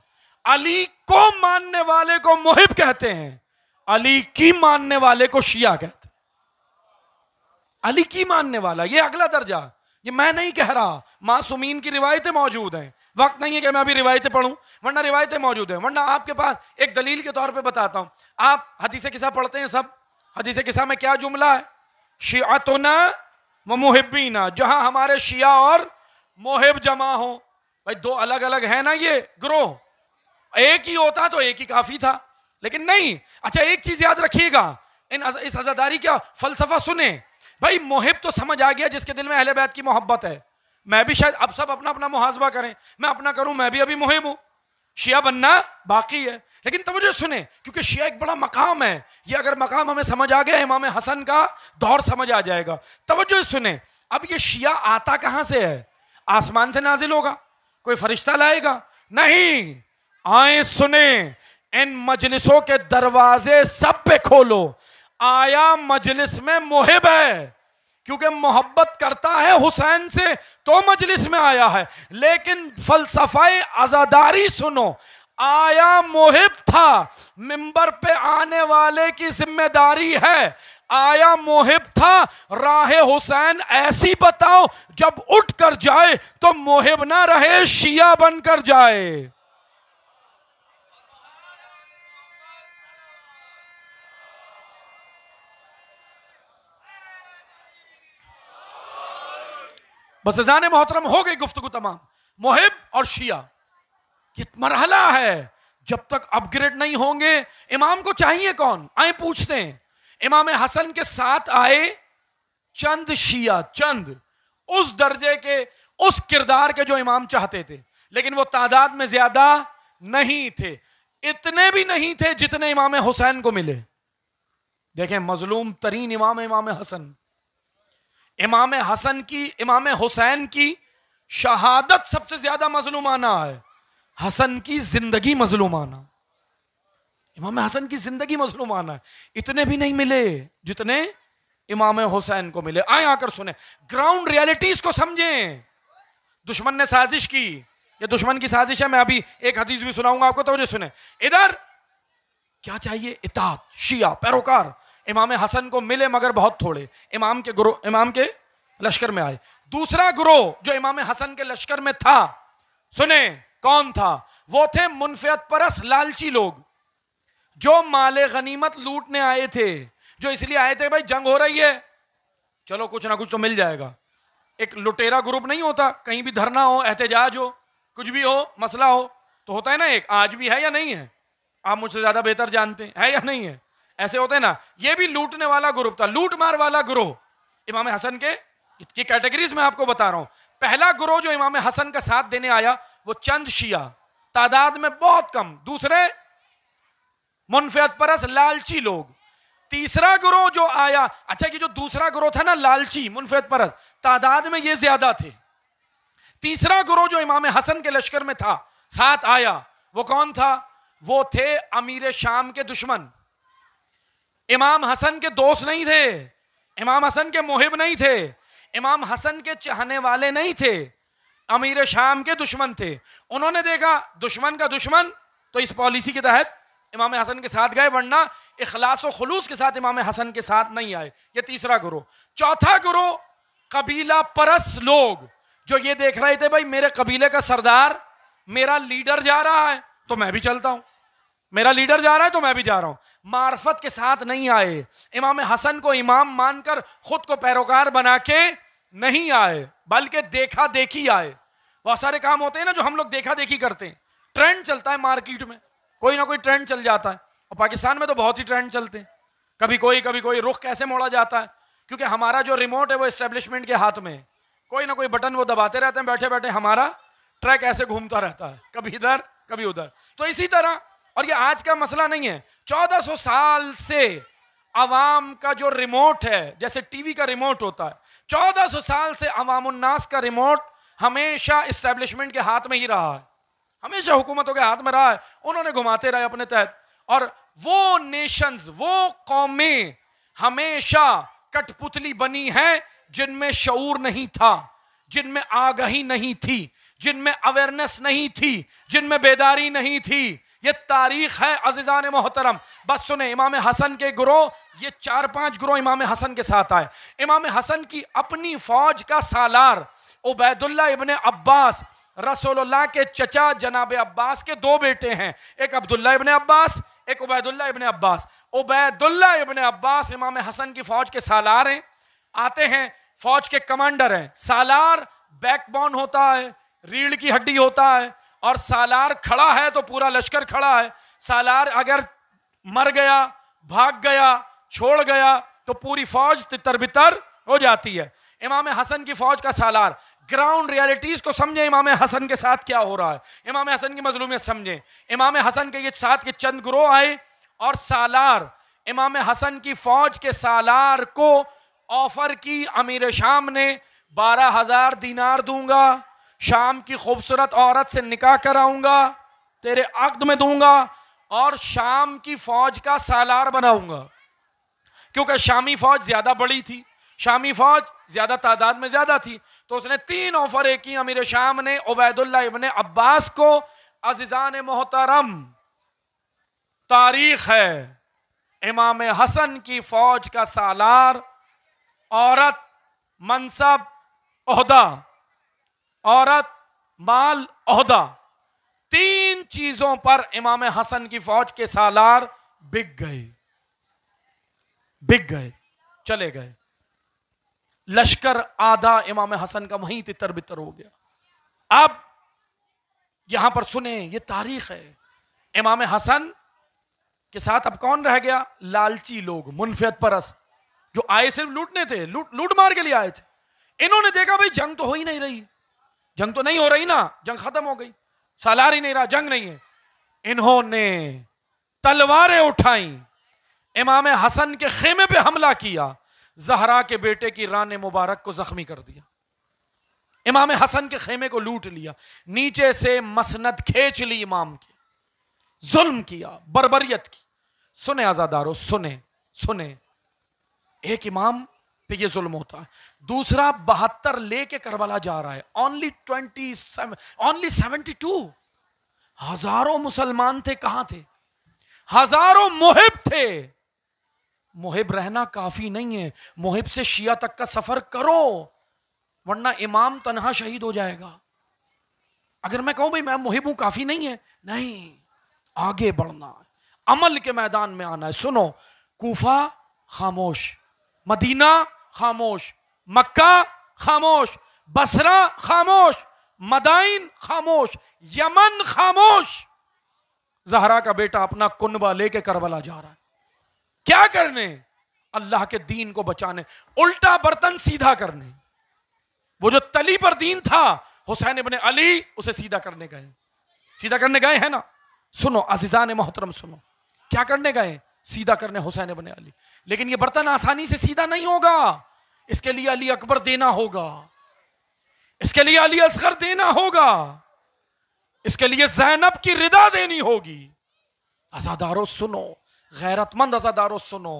अली को मानने वाले को मोहिब कहते हैं अली की मानने वाले को शिया कहते हैं अली की मानने वाला ये अगला दर्जा ये मैं नहीं कह रहा मासूमीन की रिवायतें मौजूद हैं वक्त नहीं है कि मैं अभी रिवायतें पढ़ूं वरना रिवायतें मौजूद हैं वरना आपके पास एक दलील के तौर पे बताता हूं आप हदीसे किसा पढ़ते हैं सब हदीस के में क्या जुमला है शियातना व ना जहां हमारे शिया और मोहिब जमा हो भाई दो अलग अलग है ना ये ग्रोह एक ही होता तो एक ही काफी था लेकिन नहीं अच्छा एक चीज याद रखिएगा इन इस आजादारी का फलसफा सुने भाई मोहिब तो समझ आ गया जिसके दिल में अहले बैत की मोहब्बत है मैं भी शायद अब सब अपना अपना मुहाजबा करें मैं अपना करूं मैं भी अभी मुहिब हूं शिया बनना बाकी है लेकिन तवज्जो सुने क्योंकि शिया एक बड़ा मकाम है ये अगर मकाम हमें समझ आ गया इमाम हसन का दौर समझ आ जाएगा तवज्जो सुने अब ये शिया आता कहाँ से है आसमान से नाजिल होगा कोई फरिश्ता लाएगा नहीं आए सुने इन मजलिसों के दरवाजे सब पे खोलो आया मजलिस में मोहिब है क्योंकि मोहब्बत करता है हुसैन से तो मजलिस में आया है लेकिन फलसफाई आज़ादारी सुनो आया मोहिब था मिंबर पे आने वाले की जिम्मेदारी है आया मोहिब था राह हुसैन ऐसी बताओ जब उठ कर जाए तो मोहिब ना रहे शिया बनकर जाए जान मोहतरम हो गई गुफ्तु तमाम मोहिब और शिया ये मरहला है जब तक अपग्रेड नहीं होंगे इमाम को चाहिए कौन आए पूछते हैं इमाम हसन के साथ आए चंद शिया चंद उस दर्जे के उस किरदार के जो इमाम चाहते थे लेकिन वो तादाद में ज्यादा नहीं थे इतने भी नहीं थे जितने इमाम हुसैन को मिले देखें मजलूम तरीन इमाम इमाम हसन इमाम हसन की इमाम हुसैन की शहादत सबसे ज्यादा मजलूमाना है हसन की जिंदगी मजलूमाना इमाम हसन की जिंदगी मजलूमाना है इतने भी नहीं मिले जितने इमाम हुसैन को मिले आए आकर सुने ग्राउंड रियलिटीज को समझें दुश्मन ने साजिश की ये दुश्मन की साजिश है मैं अभी एक हदीस भी सुनाऊंगा आपको तो सुने इधर क्या चाहिए इतात शिया पैरोकार इमाम हसन को मिले मगर बहुत थोड़े इमाम के गुरु इमाम के लश्कर में आए दूसरा गुरु जो इमाम हसन के लश्कर में था सुने कौन था वो थे मुनफियत परस लालची लोग जो माले गनीमत लूटने आए थे जो इसलिए आए थे भाई जंग हो रही है चलो कुछ ना कुछ तो मिल जाएगा एक लुटेरा ग्रुप नहीं होता कहीं भी धरना हो एहतजाज हो कुछ भी हो मसला हो तो होता है ना एक आज भी है या नहीं है आप मुझसे ज़्यादा बेहतर जानते हैं है या नहीं है ऐसे होते ना ये भी लूटने वाला ग्रुप था लूट मार वाला ग्रोह इमाम हसन के की कैटेगरीज में आपको बता रहा हूं पहला ग्रोह जो इमाम हसन का साथ देने आया वो चंद शिया तादाद में बहुत कम दूसरे मुनफियत परस लालची लोग तीसरा ग्रोह जो आया अच्छा कि जो दूसरा ग्रोह था ना लालची मुनफियत परस तादाद में ये ज्यादा थे तीसरा ग्रोह जो इमाम हसन के लश्कर में था साथ आया वो कौन था वो थे अमीर शाम के दुश्मन इमाम हसन के दोस्त नहीं थे इमाम हसन के मुहिब नहीं थे इमाम हसन के चाहने वाले नहीं थे अमीर शाम के दुश्मन थे उन्होंने देखा दुश्मन का दुश्मन तो इस पॉलिसी के तहत इमाम हसन के साथ गए वरना इखलास खलूस के साथ इमाम हसन के साथ नहीं आए ये तीसरा गुरु चौथा गुरु कबीला परस लोग जो ये देख रहे थे भाई मेरे कबीले का सरदार मेरा लीडर जा रहा है तो मैं भी चलता हूं मेरा लीडर जा रहा है तो मैं भी जा रहा हूं मार्फत के साथ नहीं आए इमाम हसन को इमाम मानकर खुद को पैरोकार बना के नहीं आए बल्कि देखा देखी आए बहुत सारे काम होते हैं ना जो हम लोग देखा देखी करते हैं ट्रेंड चलता है मार्केट में कोई ना कोई ट्रेंड चल जाता है और पाकिस्तान में तो बहुत ही ट्रेंड चलते हैं कभी कोई कभी कोई रुख कैसे मोड़ा जाता है क्योंकि हमारा जो रिमोट है वो इस्टेब्लिशमेंट के हाथ में है कोई ना कोई बटन वो दबाते रहते हैं बैठे बैठे हमारा ट्रैक ऐसे घूमता रहता है कभी इधर कभी उधर तो इसी तरह और ये आज का मसला नहीं है 1400 साल से आवाम का जो रिमोट है जैसे टीवी का रिमोट होता है 1400 साल से अवामनास का रिमोट हमेशा इस्टेब्लिशमेंट के हाथ में ही रहा है हमेशा हुकूमतों के हाथ में रहा है उन्होंने घुमाते रहे अपने तहत और वो नेशंस वो कौमें हमेशा कठपुतली बनी हैं जिनमें शूर नहीं था जिनमें आगही नहीं थी जिनमें अवेयरनेस नहीं थी जिनमें बेदारी नहीं थी ये तारीख है अजीज़ान मोहतरम बस सुने इमाम हसन के गुरो ये चार पांच गुरो इमाम हसन के साथ आए इमाम हसन की अपनी फौज का सालार उबैदुल्ला इबन अब्बास रसोल्ला के चचा जनाब अब्बास के दो बेटे हैं एक अब्दुल्ला इबन अब्बास एक उबैदुल्ला इबन अब्बास उबैदुल्ला इबन अब्बास इमाम हसन की फौज के सालार हैं आते हैं फौज के कमांडर हैं सालार बैकबोन होता है रीढ़ की हड्डी होता है और सालार खड़ा है तो पूरा लश्कर खड़ा है सालार अगर मर गया भाग गया छोड़ गया तो पूरी फौज तितर बितर हो जाती है इमाम हसन की फौज का सालार ग्राउंड रियलिटीज़ को समझे इमाम हसन के साथ क्या हो रहा है इमाम हसन की मजलूमियत समझें इमाम हसन के साथ के चंद ग्रोह आए और सालार इमाम हसन की फौज के सालार को ऑफर की अमीर शाम ने बारह हज़ार दीनार दूंगा शाम की खूबसूरत औरत से निकाह कराऊंगा तेरे अक्द में दूंगा और शाम की फौज का सालार बनाऊंगा क्योंकि शामी फौज ज़्यादा बड़ी थी शामी फौज ज़्यादा तादाद में ज़्यादा थी तो उसने तीन ऑफरें की अमीर शाम ने उबैदुल्ला इबन अब्बास को अजीज़ान मोहतरम तारीख है इमाम हसन की फौज का सालार औरत मनसब अहदा औरत माल अहदा तीन चीजों पर इमाम हसन की फौज के सालार बिक गए बिक गए चले गए लश्कर आधा इमाम हसन का वहीं तितर बितर हो गया अब यहां पर सुने ये तारीख है इमाम हसन के साथ अब कौन रह गया लालची लोग मुनफियत परस जो आए सिर्फ लूटने थे लूट लूट मार के लिए आए थे इन्होंने देखा भाई जंग तो हो ही नहीं रही जंग तो नहीं हो रही ना जंग खत्म हो गई सालार ही नहीं रहा जंग नहीं है इन्होंने तलवारें उठाई इमाम हसन के खेमे पे हमला किया जहरा के बेटे की रान मुबारक को जख्मी कर दिया इमाम हसन के खेमे को लूट लिया नीचे से मसनद खेच ली इमाम के जुल्म किया बरबरीत की सुने आजादारो सुने सुने एक इमाम पे ये जुल्म होता है दूसरा बहत्तर लेके करबला जा रहा है only twenty only seventy two हजारों मुसलमान थे कहां थे हजारों मोहिब थे मोहिब रहना काफी नहीं है मोहिब से शिया तक का सफर करो वरना इमाम तनहा शहीद हो जाएगा अगर मैं कहूं भाई मैं मोहिब हूं काफी नहीं है नहीं आगे बढ़ना अमल के मैदान में आना है सुनो कूफा खामोश मदीना खामोश मक्का खामोश बसरा खामोश मदाइन खामोश यमन खामोश जहरा का बेटा अपना कुनबा लेके करबला जा रहा है क्या करने अल्लाह के दीन को बचाने उल्टा बर्तन सीधा करने वो जो तली पर दीन था हुसैन इबन अली उसे सीधा करने गए सीधा करने गए हैं ना सुनो अजीजा ने मोहतरम सुनो क्या करने गए सीधा करने हुसैन बने अली लेकिन ये बर्तन आसानी से सीधा नहीं होगा इसके लिए अली अकबर देना होगा इसके लिए अली असगर देना होगा इसके लिए जैनब की रिदा देनी होगी आजादारो सुनो गैरतमंद आजादारो सुनो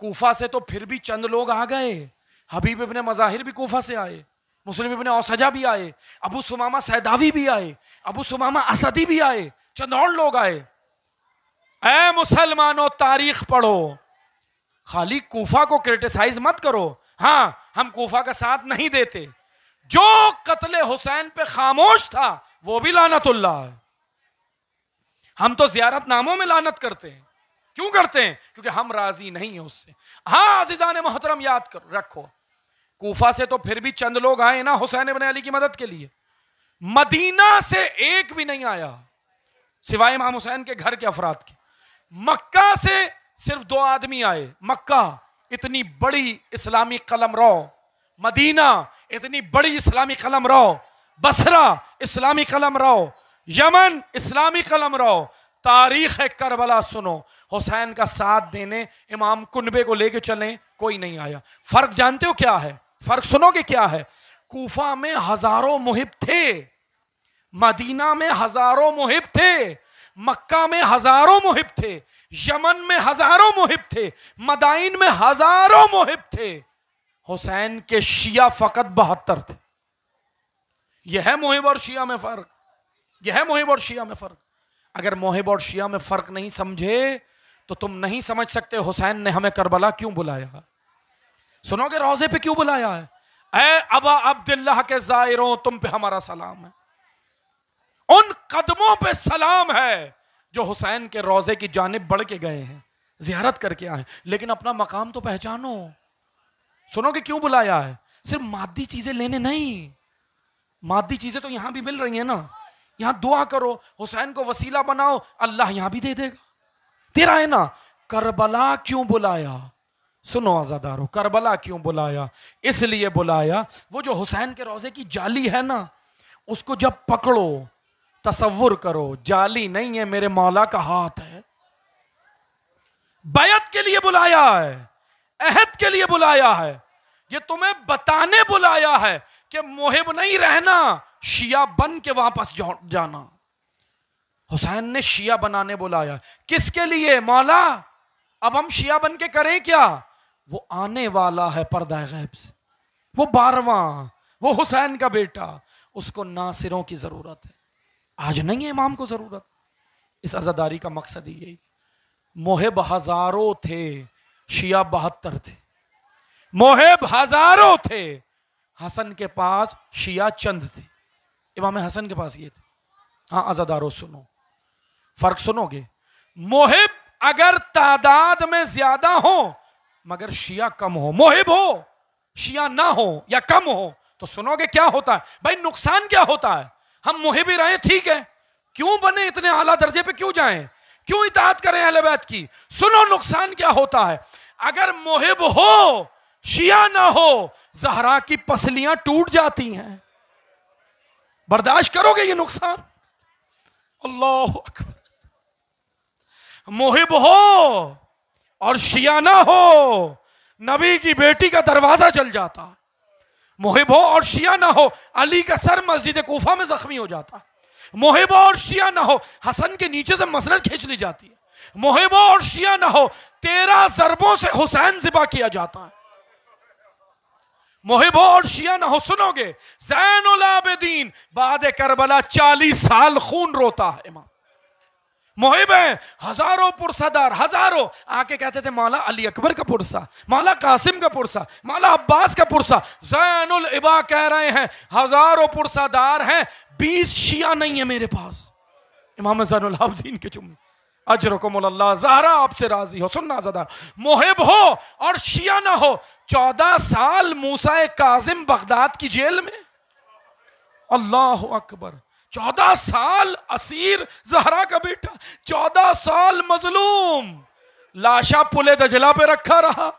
कोफा से तो फिर भी चंद लोग आ गए हबीब इबन मज़ाहिर भी कोफा से आए मुस्लिम इबन औसजा भी आए अबू सुमामा सैदावी भी आए अबू सुमामा असदी भी आए चंद और लोग आए ए मुसलमानों तारीख पढ़ो खाली कोफा को क्रिटिसाइज मत करो हाँ हम कोफा का साथ नहीं देते जो कतले हुसैन पे खामोश था वो भी लानतुल्ला है हम तो जियारत नामों में लानत करते हैं क्यों करते हैं क्योंकि हम राजी नहीं हैं उससे हाँ आजीजा ने मोहतरम याद करो रखो कोफा से तो फिर भी चंद लोग आए ना हुसैन बन अली की मदद के लिए मदीना से एक भी नहीं आया सिवाय इमाम हुसैन के घर के अफराद के मक्का से सिर्फ दो आदमी आए मक्का इतनी बड़ी इस्लामी कलम रो मदीना इतनी बड़ी इस्लामी कलम रो बसरा इस्लामी कलम रो यमन इस्लामी कलम रो तारीख है करबला सुनो हुसैन का साथ देने इमाम कुनबे को लेके चले कोई नहीं आया फर्क जानते हो क्या है फर्क सुनोगे क्या है कोफा में हजारों मुहिब थे मदीना में हजारों मुहिब थे मक्का में हजारों मुहिब थे यमन में हजारों मुहिब थे मदाइन में हजारों मुहिब थे हुसैन के शिया फकत बहत्तर थे यह है मुहिब और शिया में फर्क यह है मुहिब और शिया में फर्क अगर मुहिब और शिया में फर्क नहीं समझे तो तुम नहीं समझ सकते हुसैन ने हमें करबला क्यों बुलाया सुनोगे रोजे पे क्यों बुलाया है ए अबा अब्दुल्ला के जायरों तुम पे हमारा सलाम है उन कदमों पे सलाम है जो हुसैन के रोजे की जानब बढ़ के गए हैं जियारत करके आए लेकिन अपना मकाम तो पहचानो सुनो कि क्यों बुलाया है सिर्फ मादी चीजें लेने नहीं मादी चीजें तो यहां भी मिल रही हैं ना यहां दुआ करो हुसैन को वसीला बनाओ अल्लाह यहां भी दे देगा तेरा है ना करबला क्यों बुलाया सुनो आजादारो करबला क्यों बुलाया इसलिए बुलाया वो जो हुसैन के रोजे की जाली है ना उसको जब पकड़ो तसवुर करो जाली नहीं है मेरे मौला का हाथ है बैत के लिए बुलाया है अहद के लिए बुलाया है ये तुम्हें बताने बुलाया है कि मोहिब नहीं रहना शिया बन के वापस जाना हुसैन ने शिया बनाने बुलाया किसके लिए मौला अब हम शिया बन के करें क्या वो आने वाला है पर्दा गैब से वो बारवा वो हुसैन का बेटा उसको नासिरों की जरूरत है आज नहीं है इमाम को ज़रूरत इस आज़ादारी का मकसद ही यही मोहब हज़ारों थे शिया बहत्तर थे मोहब हज़ारों थे हसन के पास शिया चंद थे इमाम हसन के पास ये थे हाँ आज़ादारों सुनो फ़र्क सुनोगे मोहब अगर तादाद में ज़्यादा हो मगर शिया कम हो मोहिब हो शिया ना हो या कम हो तो सुनोगे क्या होता है भाई नुकसान क्या होता है हम मुहिब रहें ठीक है क्यों बने इतने आला दर्जे पे क्यों जाएं क्यों इतात करें अलबैत की सुनो नुकसान क्या होता है अगर मुहिब हो शिया ना हो जहरा की पसलियां टूट जाती हैं बर्दाश्त करोगे ये नुकसान अल्लाह मुहिब हो और शिया ना हो नबी की बेटी का दरवाजा चल जाता मोहिब हो और शिया ना हो अली का सर मस्जिद कोफा में जख्मी हो जाता मोहिब हो और शिया ना हो हसन के नीचे से मसरत खींच ली जाती है मोहिब हो और शिया ना हो तेरह जरबों से हुसैन जिबा किया जाता है मोहिब हो और शिया ना हो सुनोगे जैन उलाबेदीन बाद करबला चालीस साल खून रोता है इमाम मोहिब है हजारों पुरसादार हजारों आके कहते थे मौला अली अकबर का पुरसा मौला कासिम का पुरसा मौला अब्बास का पुरसा जैनुल इबा कह रहे हैं हजारों पुरसादार हैं बीस शिया नहीं है मेरे पास इमाम जैनदीन के चुम अजर को मोल्ला जहरा आपसे राजी हो सुनना जदा मोहिब हो और शिया ना हो चौदह साल मूसा काजिम बगदाद की जेल में अल्लाह अकबर चौदह साल असीर जहरा का बेटा चौदह साल मजलूम लाशा पुले दजला पे रखा रहा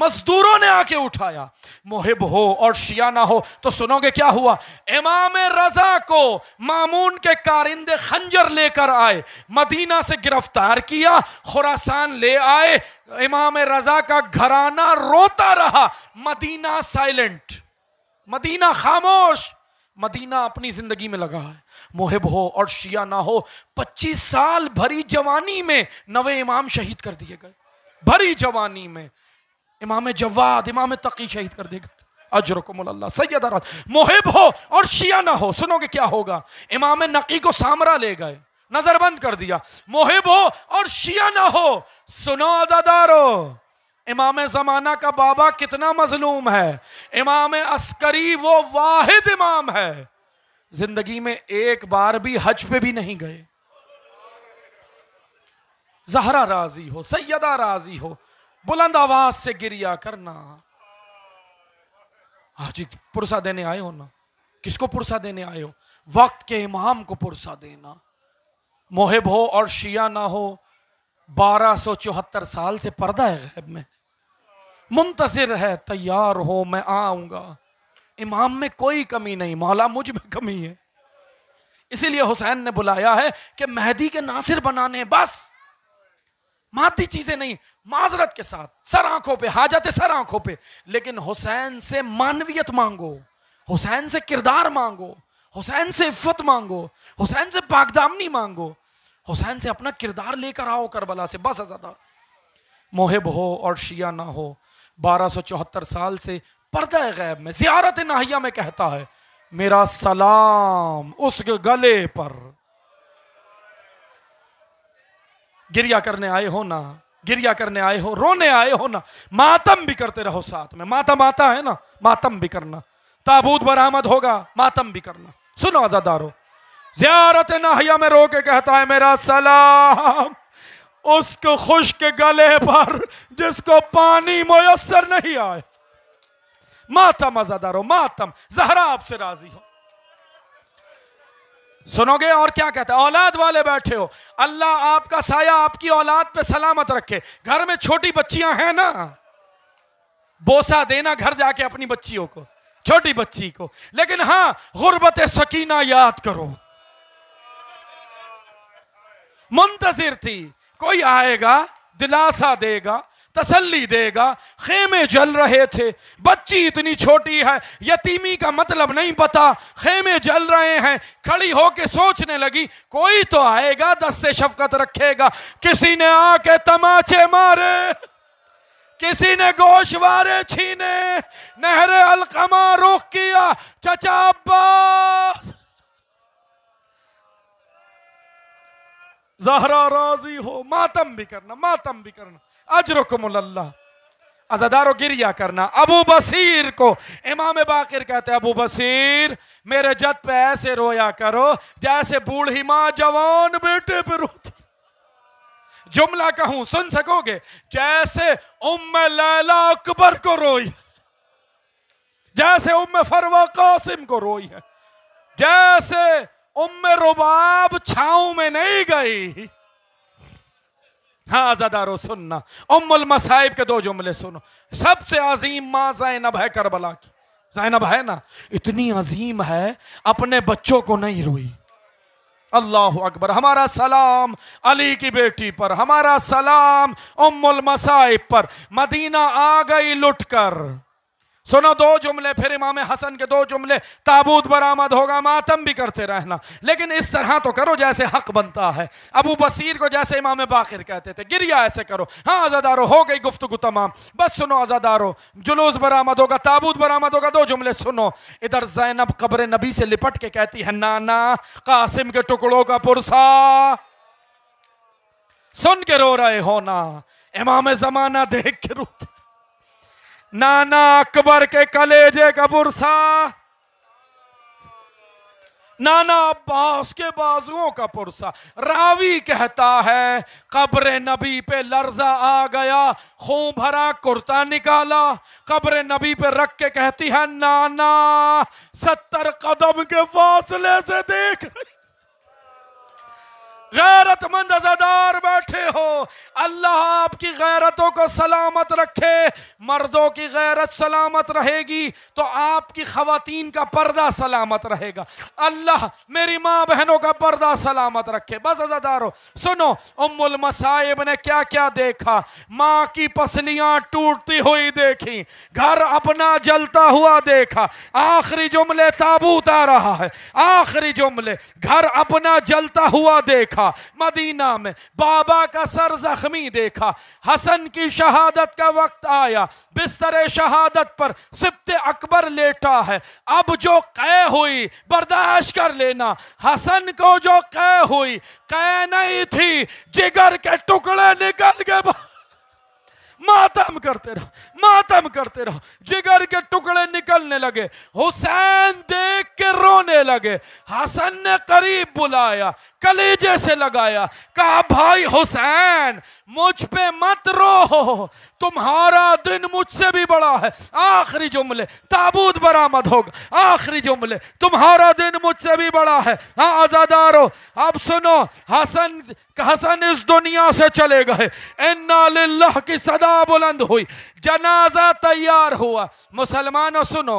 मजदूरों ने आके उठाया मोहिब हो और शिया ना हो तो सुनोगे क्या हुआ इमाम रजा को मामून के कारिंदे खंजर लेकर आए मदीना से गिरफ्तार किया खुरासान ले आए इमाम रजा का घराना रोता रहा मदीना साइलेंट मदीना खामोश मदीना अपनी जिंदगी में लगा है मुहिब हो और शिया ना हो 25 साल भरी जवानी में नवे इमाम शहीद कर दिए गए भरी जवानी में इमाम जवाद इमाम तकी शहीद कर दिए गए अजरकमल्ला सैद मोहब हो और शिया ना हो सुनोगे क्या होगा इमाम नकी को सामरा ले गए नजरबंद कर दिया मोहब हो और शिया ना हो सुनो आजादारो इमाम ज़माना का बाबा कितना मजलूम है इमाम अस्करी वो वाहिद इमाम है जिंदगी में एक बार भी हज पे भी नहीं गए जहरा राजी हो सैदा राजी हो बुलंद आवाज से गिरिया करना हाजी पुरसा देने आए हो ना किसको पुरसा देने आए हो वक्त के इमाम को पुरसा देना मोहिब हो और शिया ना हो बारह सौ चौहत्तर साल से पर्दा है गैब में मुंतजर है तैयार हो मैं आऊंगा इमाम में कोई कमी नहीं मौला मुझ में कमी है इसीलिए हुसैन ने बुलाया है कि मेहदी के नासिर बनाने बस माती चीजें नहीं माजरत के साथ सर आंखों पे हाजत सर आंखों पे लेकिन हुसैन से मानवियत मांगो हुसैन से किरदार मांगो हुसैन से इफ्फत मांगो हुसैन से बागदामनी मांगो हुसैन से अपना किरदार लेकर आओ करबला से बस आजादा मोहब हो और शिया ना हो 1274 साल से पर्दा गैब में जियारत नाहिया में कहता है मेरा सलाम उस गले पर गिरिया करने आए हो ना गिरिया करने आए हो रोने आए हो ना मातम भी करते रहो साथ में मातम आता है ना मातम भी करना ताबूत बरामद होगा मातम भी करना सुनो आजादारो जियारत नाहिया में रो के कहता है मेरा सलाम उसको खुश्क गले पर जिसको पानी मुयसर नहीं आए मातम अजादारो मातम जहरा आपसे राजी हो सुनोगे और क्या कहते हैं औलाद वाले बैठे हो अल्लाह आपका साया आपकी औलाद पे सलामत रखे घर में छोटी बच्चियां हैं ना बोसा देना घर जाके अपनी बच्चियों को छोटी बच्ची को लेकिन हाँ गुर्बत सकीना याद करो मुंतजिर थी कोई आएगा दिलासा देगा तसल्ली देगा खेमे जल रहे थे बच्ची इतनी छोटी है यतीमी का मतलब नहीं पता खेमे जल रहे हैं खड़ी होके सोचने लगी कोई तो आएगा दस से शफकत रखेगा किसी ने आके तमाचे मारे किसी ने गोशवारे छीने नहरे अलकमा रुख किया चचा अब्बास जहरा राजी हो मातम भी करना मातम भी करना अजरकुमल्ला अजादारो गिरिया करना अबू बसीर को इमाम बाकिर कहते अबू बसीर मेरे जद पे ऐसे रोया करो जैसे बूढ़ी माँ जवान बेटे पे रोती जुमला कहूं सुन सकोगे जैसे उम्म लैला अकबर को रोई जैसे उम्म फरवा कासिम को रोई है जैसे उम्म रुबाब छाऊ में नहीं गई हाँ आजादारो सुनना उम्मुल मसाइब के दो जुमले सुनो सबसे अजीम माँ जैनब है करबला की जैनब है ना इतनी अजीम है अपने बच्चों को नहीं रोई अल्लाह अकबर हमारा सलाम अली की बेटी पर हमारा सलाम उम्मुल मसाइब पर मदीना आ गई लुटकर कर सुनो दो जुमले फिर इमाम हसन के दो जुमले ताबूत बरामद होगा मातम भी करते रहना लेकिन इस तरह तो करो जैसे हक बनता है अबू बसीर को जैसे इमाम बाखिर कहते थे गिरिया ऐसे करो हाँ आज़ादारो हो गई गुफ्तगु तमाम बस सुनो आज़ादारो जुलूस बरामद होगा ताबूत बरामद होगा दो जुमले सुनो इधर जैनब कब्र नबी से लिपट के कहती है नाना कासिम के टुकड़ों का पुरसा सुन के रो रहे हो ना इमाम जमाना देख के रोते नाना अकबर के कलेजे का पुरसा नाना अब्बास के बाजुओं का पुरसा रावी कहता है कब्र नबी पे लर्जा आ गया खून भरा कुर्ता निकाला कब्र नबी पे रख के कहती है नाना सत्तर कदम के फासले से देख रही गैरतमंद अजादार बैठे हो अल्लाह आपकी गैरतों को सलामत रखे मर्दों की गैरत सलामत रहेगी तो आपकी खातन का पर्दा सलामत रहेगा अल्लाह मेरी माँ बहनों का पर्दा सलामत रखे बस हो सुनो उमुल मसाइब ने क्या क्या देखा माँ की पसलियाँ टूटती हुई देखी घर अपना जलता हुआ देखा आखिरी जुमले ताबूत आ रहा है आखिरी जुमले घर अपना जलता हुआ देखा देखा मदीना में बाबा का सर जख्मी देखा हसन की शहादत का वक्त आया बिस्तर शहादत पर सिप्त अकबर लेटा है अब जो कह हुई बर्दाश्त कर लेना हसन को जो कह हुई कह नहीं थी जिगर के टुकड़े निकल गए मातम करते रहो मातम करते रहो जिगर के टुकड़े निकलने लगे हुसैन देख के रोने लगे हसन ने करीब बुलाया कलेजे से लगाया कहा भाई हुसैन मुझ पे मत रो तुम्हारा दिन मुझसे भी बड़ा है आखिरी जुमले ताबूत बरामद होगा आखिरी जुमले तुम्हारा दिन मुझसे भी बड़ा है हाँ आजादारो अब सुनो हसन हसन इस दुनिया से चले गए इन्ना की सदा निदा बुलंद हुई जनाजा तैयार हुआ मुसलमानों सुनो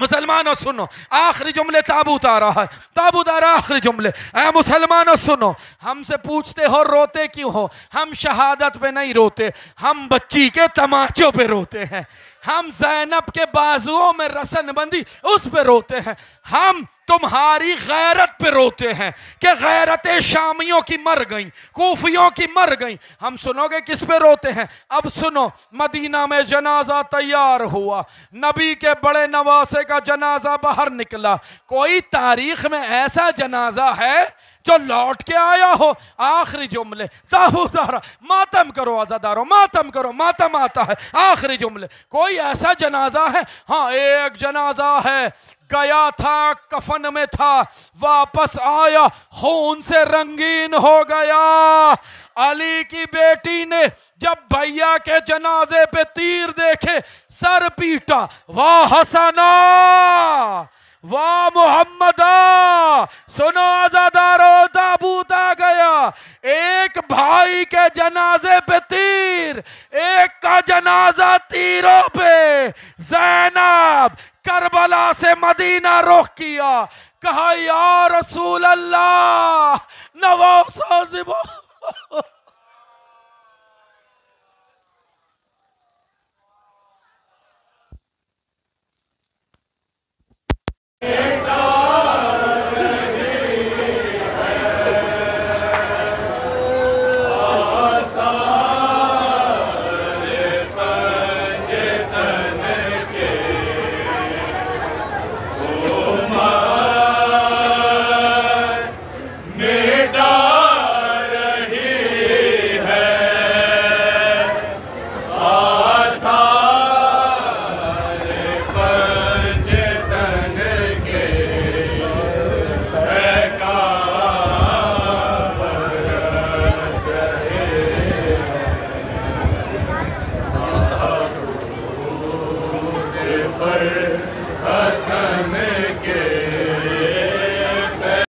मुसलमानों सुनो आखिरी जुमले ताबूत आ रहा है ताबूत आ रहा आखिरी जुमले ए मुसलमानों सुनो हमसे पूछते हो रोते क्यों हो हम शहादत पे नहीं रोते हम बच्ची के तमाचों पे रोते हैं हम जैनब के बाजुओं में रसन बंदी उस पर रोते हैं हम तुम्हारी गैरत पे रोते हैं कि गैरत शामियों की मर गई कोफियों की मर गई हम सुनोगे किस पे रोते हैं अब सुनो मदीना में जनाजा तैयार हुआ नबी के बड़े नवासे का जनाजा बाहर निकला कोई तारीख में ऐसा जनाजा है जो लौट के आया हो आखिरी जुमले ताबूदारा मातम करो आज़ादारो मातम करो मातम आता है आखिरी जुमले कोई ऐसा जनाजा है हाँ एक जनाजा है गया था कफन में था वापस आया खून से रंगीन हो गया अली की बेटी ने जब भैया के जनाजे पे तीर देखे सर पीटा वाह हसना वाह मोहम्मद सुनो आजादारो ताबूत आ गया एक भाई के जनाजे पे तीर एक का जनाजा तीरों पे जैनब करबला से मदीना रोक किया कहा यार रसूल अल्लाह नवाब साजिबो Victor!